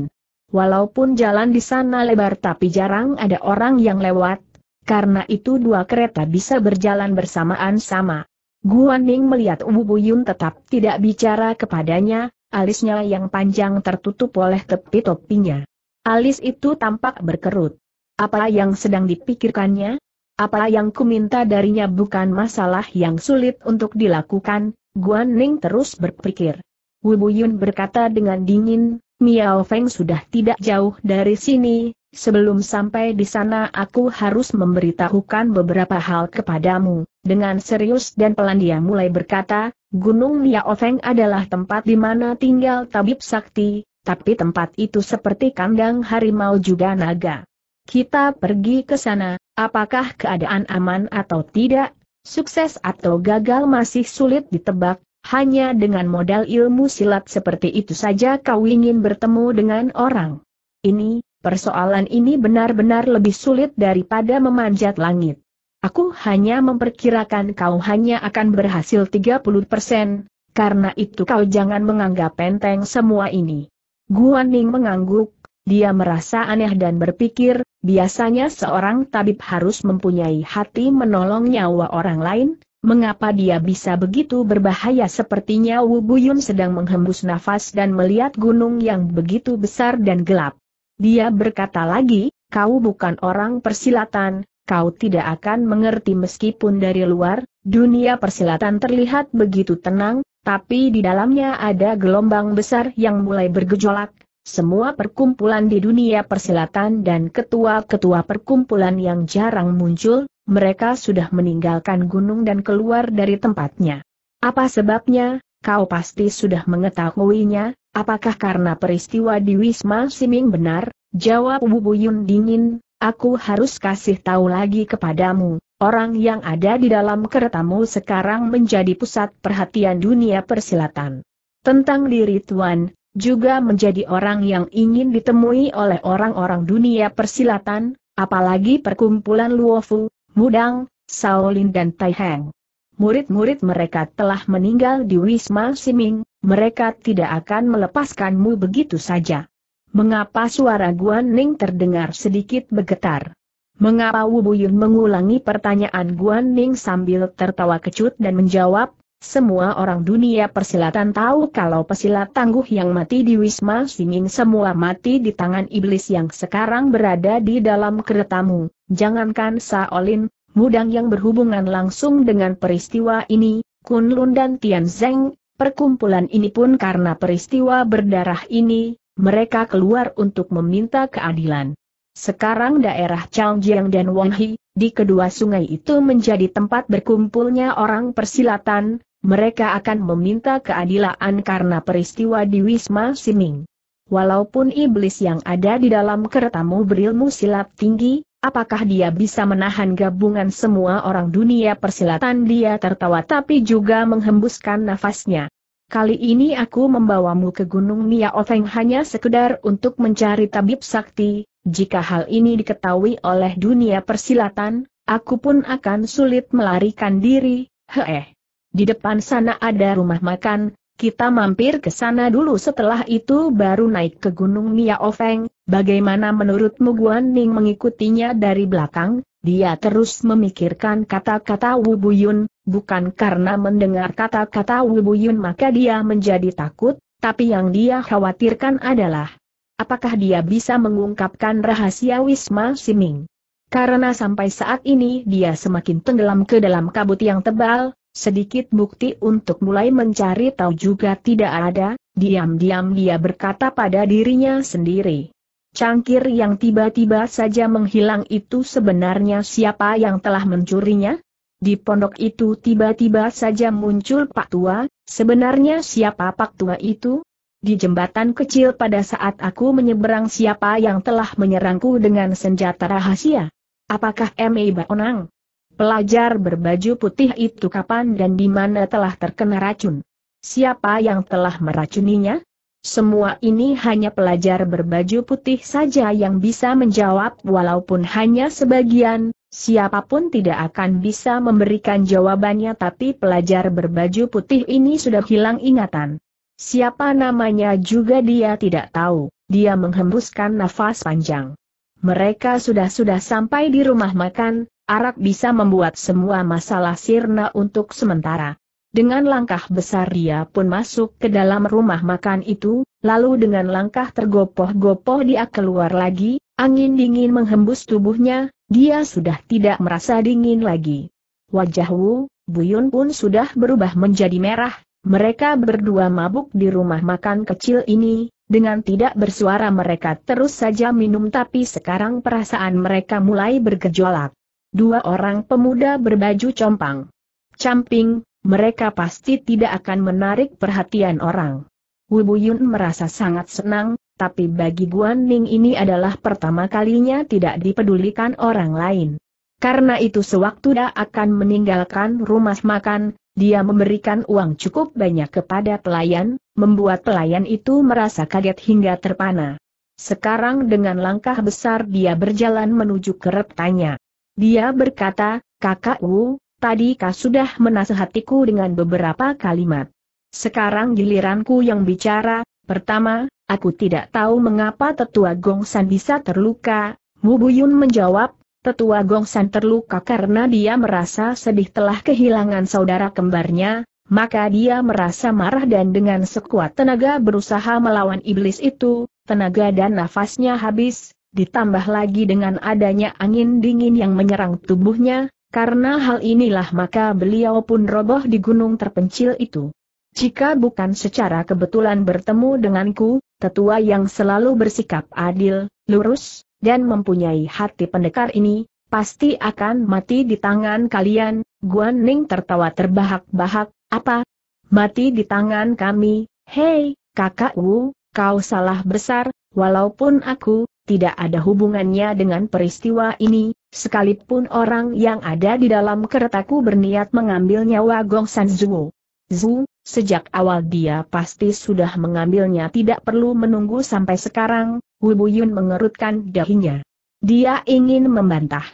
Walaupun jalan di sana lebar tapi jarang ada orang yang lewat, karena itu dua kereta bisa berjalan bersamaan sama. Ning melihat Ubu Buyun tetap tidak bicara kepadanya, alisnya yang panjang tertutup oleh tepi topinya. Alis itu tampak berkerut. Apa yang sedang dipikirkannya? Apa yang kuminta darinya bukan masalah yang sulit untuk dilakukan, Guan Ning terus berpikir. Wu Buyun berkata dengan dingin, Miao Feng sudah tidak jauh dari sini, sebelum sampai di sana aku harus memberitahukan beberapa hal kepadamu. Dengan serius dan pelan dia mulai berkata, Gunung Miao Feng adalah tempat di mana tinggal tabib sakti, tapi tempat itu seperti kandang harimau juga naga. Kita pergi ke sana, Apakah keadaan aman atau tidak, sukses atau gagal masih sulit ditebak, hanya dengan modal ilmu silat seperti itu saja kau ingin bertemu dengan orang. Ini, persoalan ini benar-benar lebih sulit daripada memanjat langit. Aku hanya memperkirakan kau hanya akan berhasil 30 persen, karena itu kau jangan menganggap penteng semua ini. Guan Ning mengangguk, dia merasa aneh dan berpikir, Biasanya seorang tabib harus mempunyai hati menolong nyawa orang lain, mengapa dia bisa begitu berbahaya sepertinya Wu Buyun sedang menghembus nafas dan melihat gunung yang begitu besar dan gelap. Dia berkata lagi, kau bukan orang persilatan, kau tidak akan mengerti meskipun dari luar, dunia persilatan terlihat begitu tenang, tapi di dalamnya ada gelombang besar yang mulai bergejolak, semua perkumpulan di dunia persilatan dan ketua-ketua perkumpulan yang jarang muncul, mereka sudah meninggalkan gunung dan keluar dari tempatnya. Apa sebabnya? Kau pasti sudah mengetahuinya, apakah karena peristiwa di Wisma Siming benar? Jawab Bubuyun dingin, aku harus kasih tahu lagi kepadamu, orang yang ada di dalam keretamu sekarang menjadi pusat perhatian dunia persilatan. Tentang diri Tuan, juga menjadi orang yang ingin ditemui oleh orang-orang dunia persilatan, apalagi perkumpulan Luofu, Mudang, Shaolin dan Taiheng. Murid-murid mereka telah meninggal di Wisma Siming, mereka tidak akan melepaskanmu begitu saja. Mengapa suara Guan Ning terdengar sedikit bergetar? Mengapa Wu Buyun mengulangi pertanyaan Guan Ning sambil tertawa kecut dan menjawab, semua orang dunia persilatan tahu kalau pesilat tangguh yang mati di Wisma Singing semua mati di tangan iblis yang sekarang berada di dalam keretamu. Jangankan Saolin, mudang yang berhubungan langsung dengan peristiwa ini, Kunlun dan Tian Tianzeng, perkumpulan ini pun karena peristiwa berdarah ini, mereka keluar untuk meminta keadilan. Sekarang daerah Changjiang dan Wanghi, di kedua sungai itu menjadi tempat berkumpulnya orang persilatan, mereka akan meminta keadilan karena peristiwa di Wisma Siming. Walaupun iblis yang ada di dalam keretamu berilmu silat tinggi, apakah dia bisa menahan gabungan semua orang dunia persilatan dia tertawa tapi juga menghembuskan nafasnya. Kali ini aku membawamu ke Gunung Mia Ofeng hanya sekedar untuk mencari tabib sakti, jika hal ini diketahui oleh dunia persilatan, aku pun akan sulit melarikan diri, heeh. Di depan sana ada rumah makan, kita mampir ke sana dulu setelah itu baru naik ke Gunung Miaofeng, bagaimana menurutmu Guan Ning mengikutinya dari belakang? Dia terus memikirkan kata-kata Wu Buyun, bukan karena mendengar kata-kata Wu Buyun maka dia menjadi takut, tapi yang dia khawatirkan adalah apakah dia bisa mengungkapkan rahasia Wisma Siming. Karena sampai saat ini dia semakin tenggelam ke dalam kabut yang tebal, Sedikit bukti untuk mulai mencari tahu juga tidak ada, diam-diam dia berkata pada dirinya sendiri. Cangkir yang tiba-tiba saja menghilang itu sebenarnya siapa yang telah mencurinya? Di pondok itu tiba-tiba saja muncul Pak Tua, sebenarnya siapa Pak Tua itu? Di jembatan kecil pada saat aku menyeberang siapa yang telah menyerangku dengan senjata rahasia? Apakah M.E. Baonang? pelajar berbaju putih itu kapan dan di mana telah terkena racun? Siapa yang telah meracuninya? Semua ini hanya pelajar berbaju putih saja yang bisa menjawab walaupun hanya sebagian, siapapun tidak akan bisa memberikan jawabannya tapi pelajar berbaju putih ini sudah hilang ingatan. Siapa namanya juga dia tidak tahu, dia menghembuskan nafas panjang. Mereka sudah-sudah sampai di rumah makan, Arak bisa membuat semua masalah sirna untuk sementara. Dengan langkah besar dia pun masuk ke dalam rumah makan itu, lalu dengan langkah tergopoh-gopoh dia keluar lagi, angin dingin menghembus tubuhnya, dia sudah tidak merasa dingin lagi. Wajah Wu, Buyun pun sudah berubah menjadi merah, mereka berdua mabuk di rumah makan kecil ini, dengan tidak bersuara mereka terus saja minum tapi sekarang perasaan mereka mulai bergejolak dua orang pemuda berbaju compang. Camping, mereka pasti tidak akan menarik perhatian orang. Wu Buyun merasa sangat senang, tapi bagi Guan Ning ini adalah pertama kalinya tidak dipedulikan orang lain. Karena itu sewaktu dia akan meninggalkan rumah makan, dia memberikan uang cukup banyak kepada pelayan, membuat pelayan itu merasa kaget hingga terpana. Sekarang dengan langkah besar dia berjalan menuju keretanya. Dia berkata, kakak Wu, tadi kau sudah menasehatiku dengan beberapa kalimat. Sekarang giliranku yang bicara, pertama, aku tidak tahu mengapa tetua Gong San bisa terluka, Mu Buyun menjawab, tetua Gong San terluka karena dia merasa sedih telah kehilangan saudara kembarnya, maka dia merasa marah dan dengan sekuat tenaga berusaha melawan iblis itu, tenaga dan nafasnya habis, Ditambah lagi dengan adanya angin dingin yang menyerang tubuhnya, karena hal inilah maka beliau pun roboh di gunung terpencil itu. Jika bukan secara kebetulan bertemu denganku, tetua yang selalu bersikap adil, lurus, dan mempunyai hati pendekar ini, pasti akan mati di tangan kalian, Guan Ning tertawa terbahak-bahak, apa? Mati di tangan kami, hei, kakak Wu, kau salah besar, walaupun aku, tidak ada hubungannya dengan peristiwa ini, sekalipun orang yang ada di dalam keretaku berniat mengambil nyawa Gong San Zhu. Zhu, sejak awal dia pasti sudah mengambilnya tidak perlu menunggu sampai sekarang, Wu Buyun mengerutkan dahinya. Dia ingin membantah.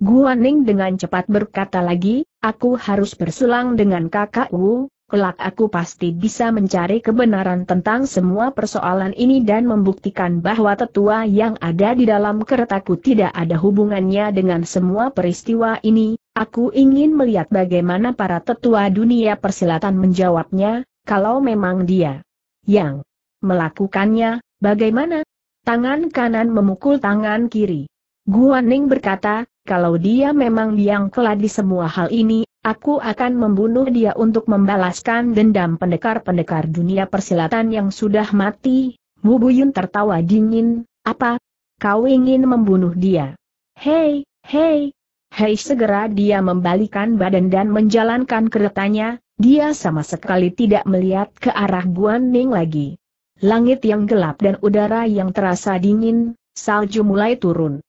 Guaning dengan cepat berkata lagi, aku harus bersulang dengan kakak Wu, kelak aku pasti bisa mencari kebenaran tentang semua persoalan ini dan membuktikan bahwa tetua yang ada di dalam keretaku tidak ada hubungannya dengan semua peristiwa ini. Aku ingin melihat bagaimana para tetua dunia persilatan menjawabnya, kalau memang dia yang melakukannya, bagaimana? Tangan kanan memukul tangan kiri. Guaning berkata, kalau dia memang biangkela di semua hal ini, aku akan membunuh dia untuk membalaskan dendam pendekar-pendekar dunia persilatan yang sudah mati. Bu Buyun tertawa dingin, apa? Kau ingin membunuh dia? Hei, hei! Hei segera dia membalikan badan dan menjalankan keretanya, dia sama sekali tidak melihat ke arah Guan Ning lagi. Langit yang gelap dan udara yang terasa dingin, salju mulai turun.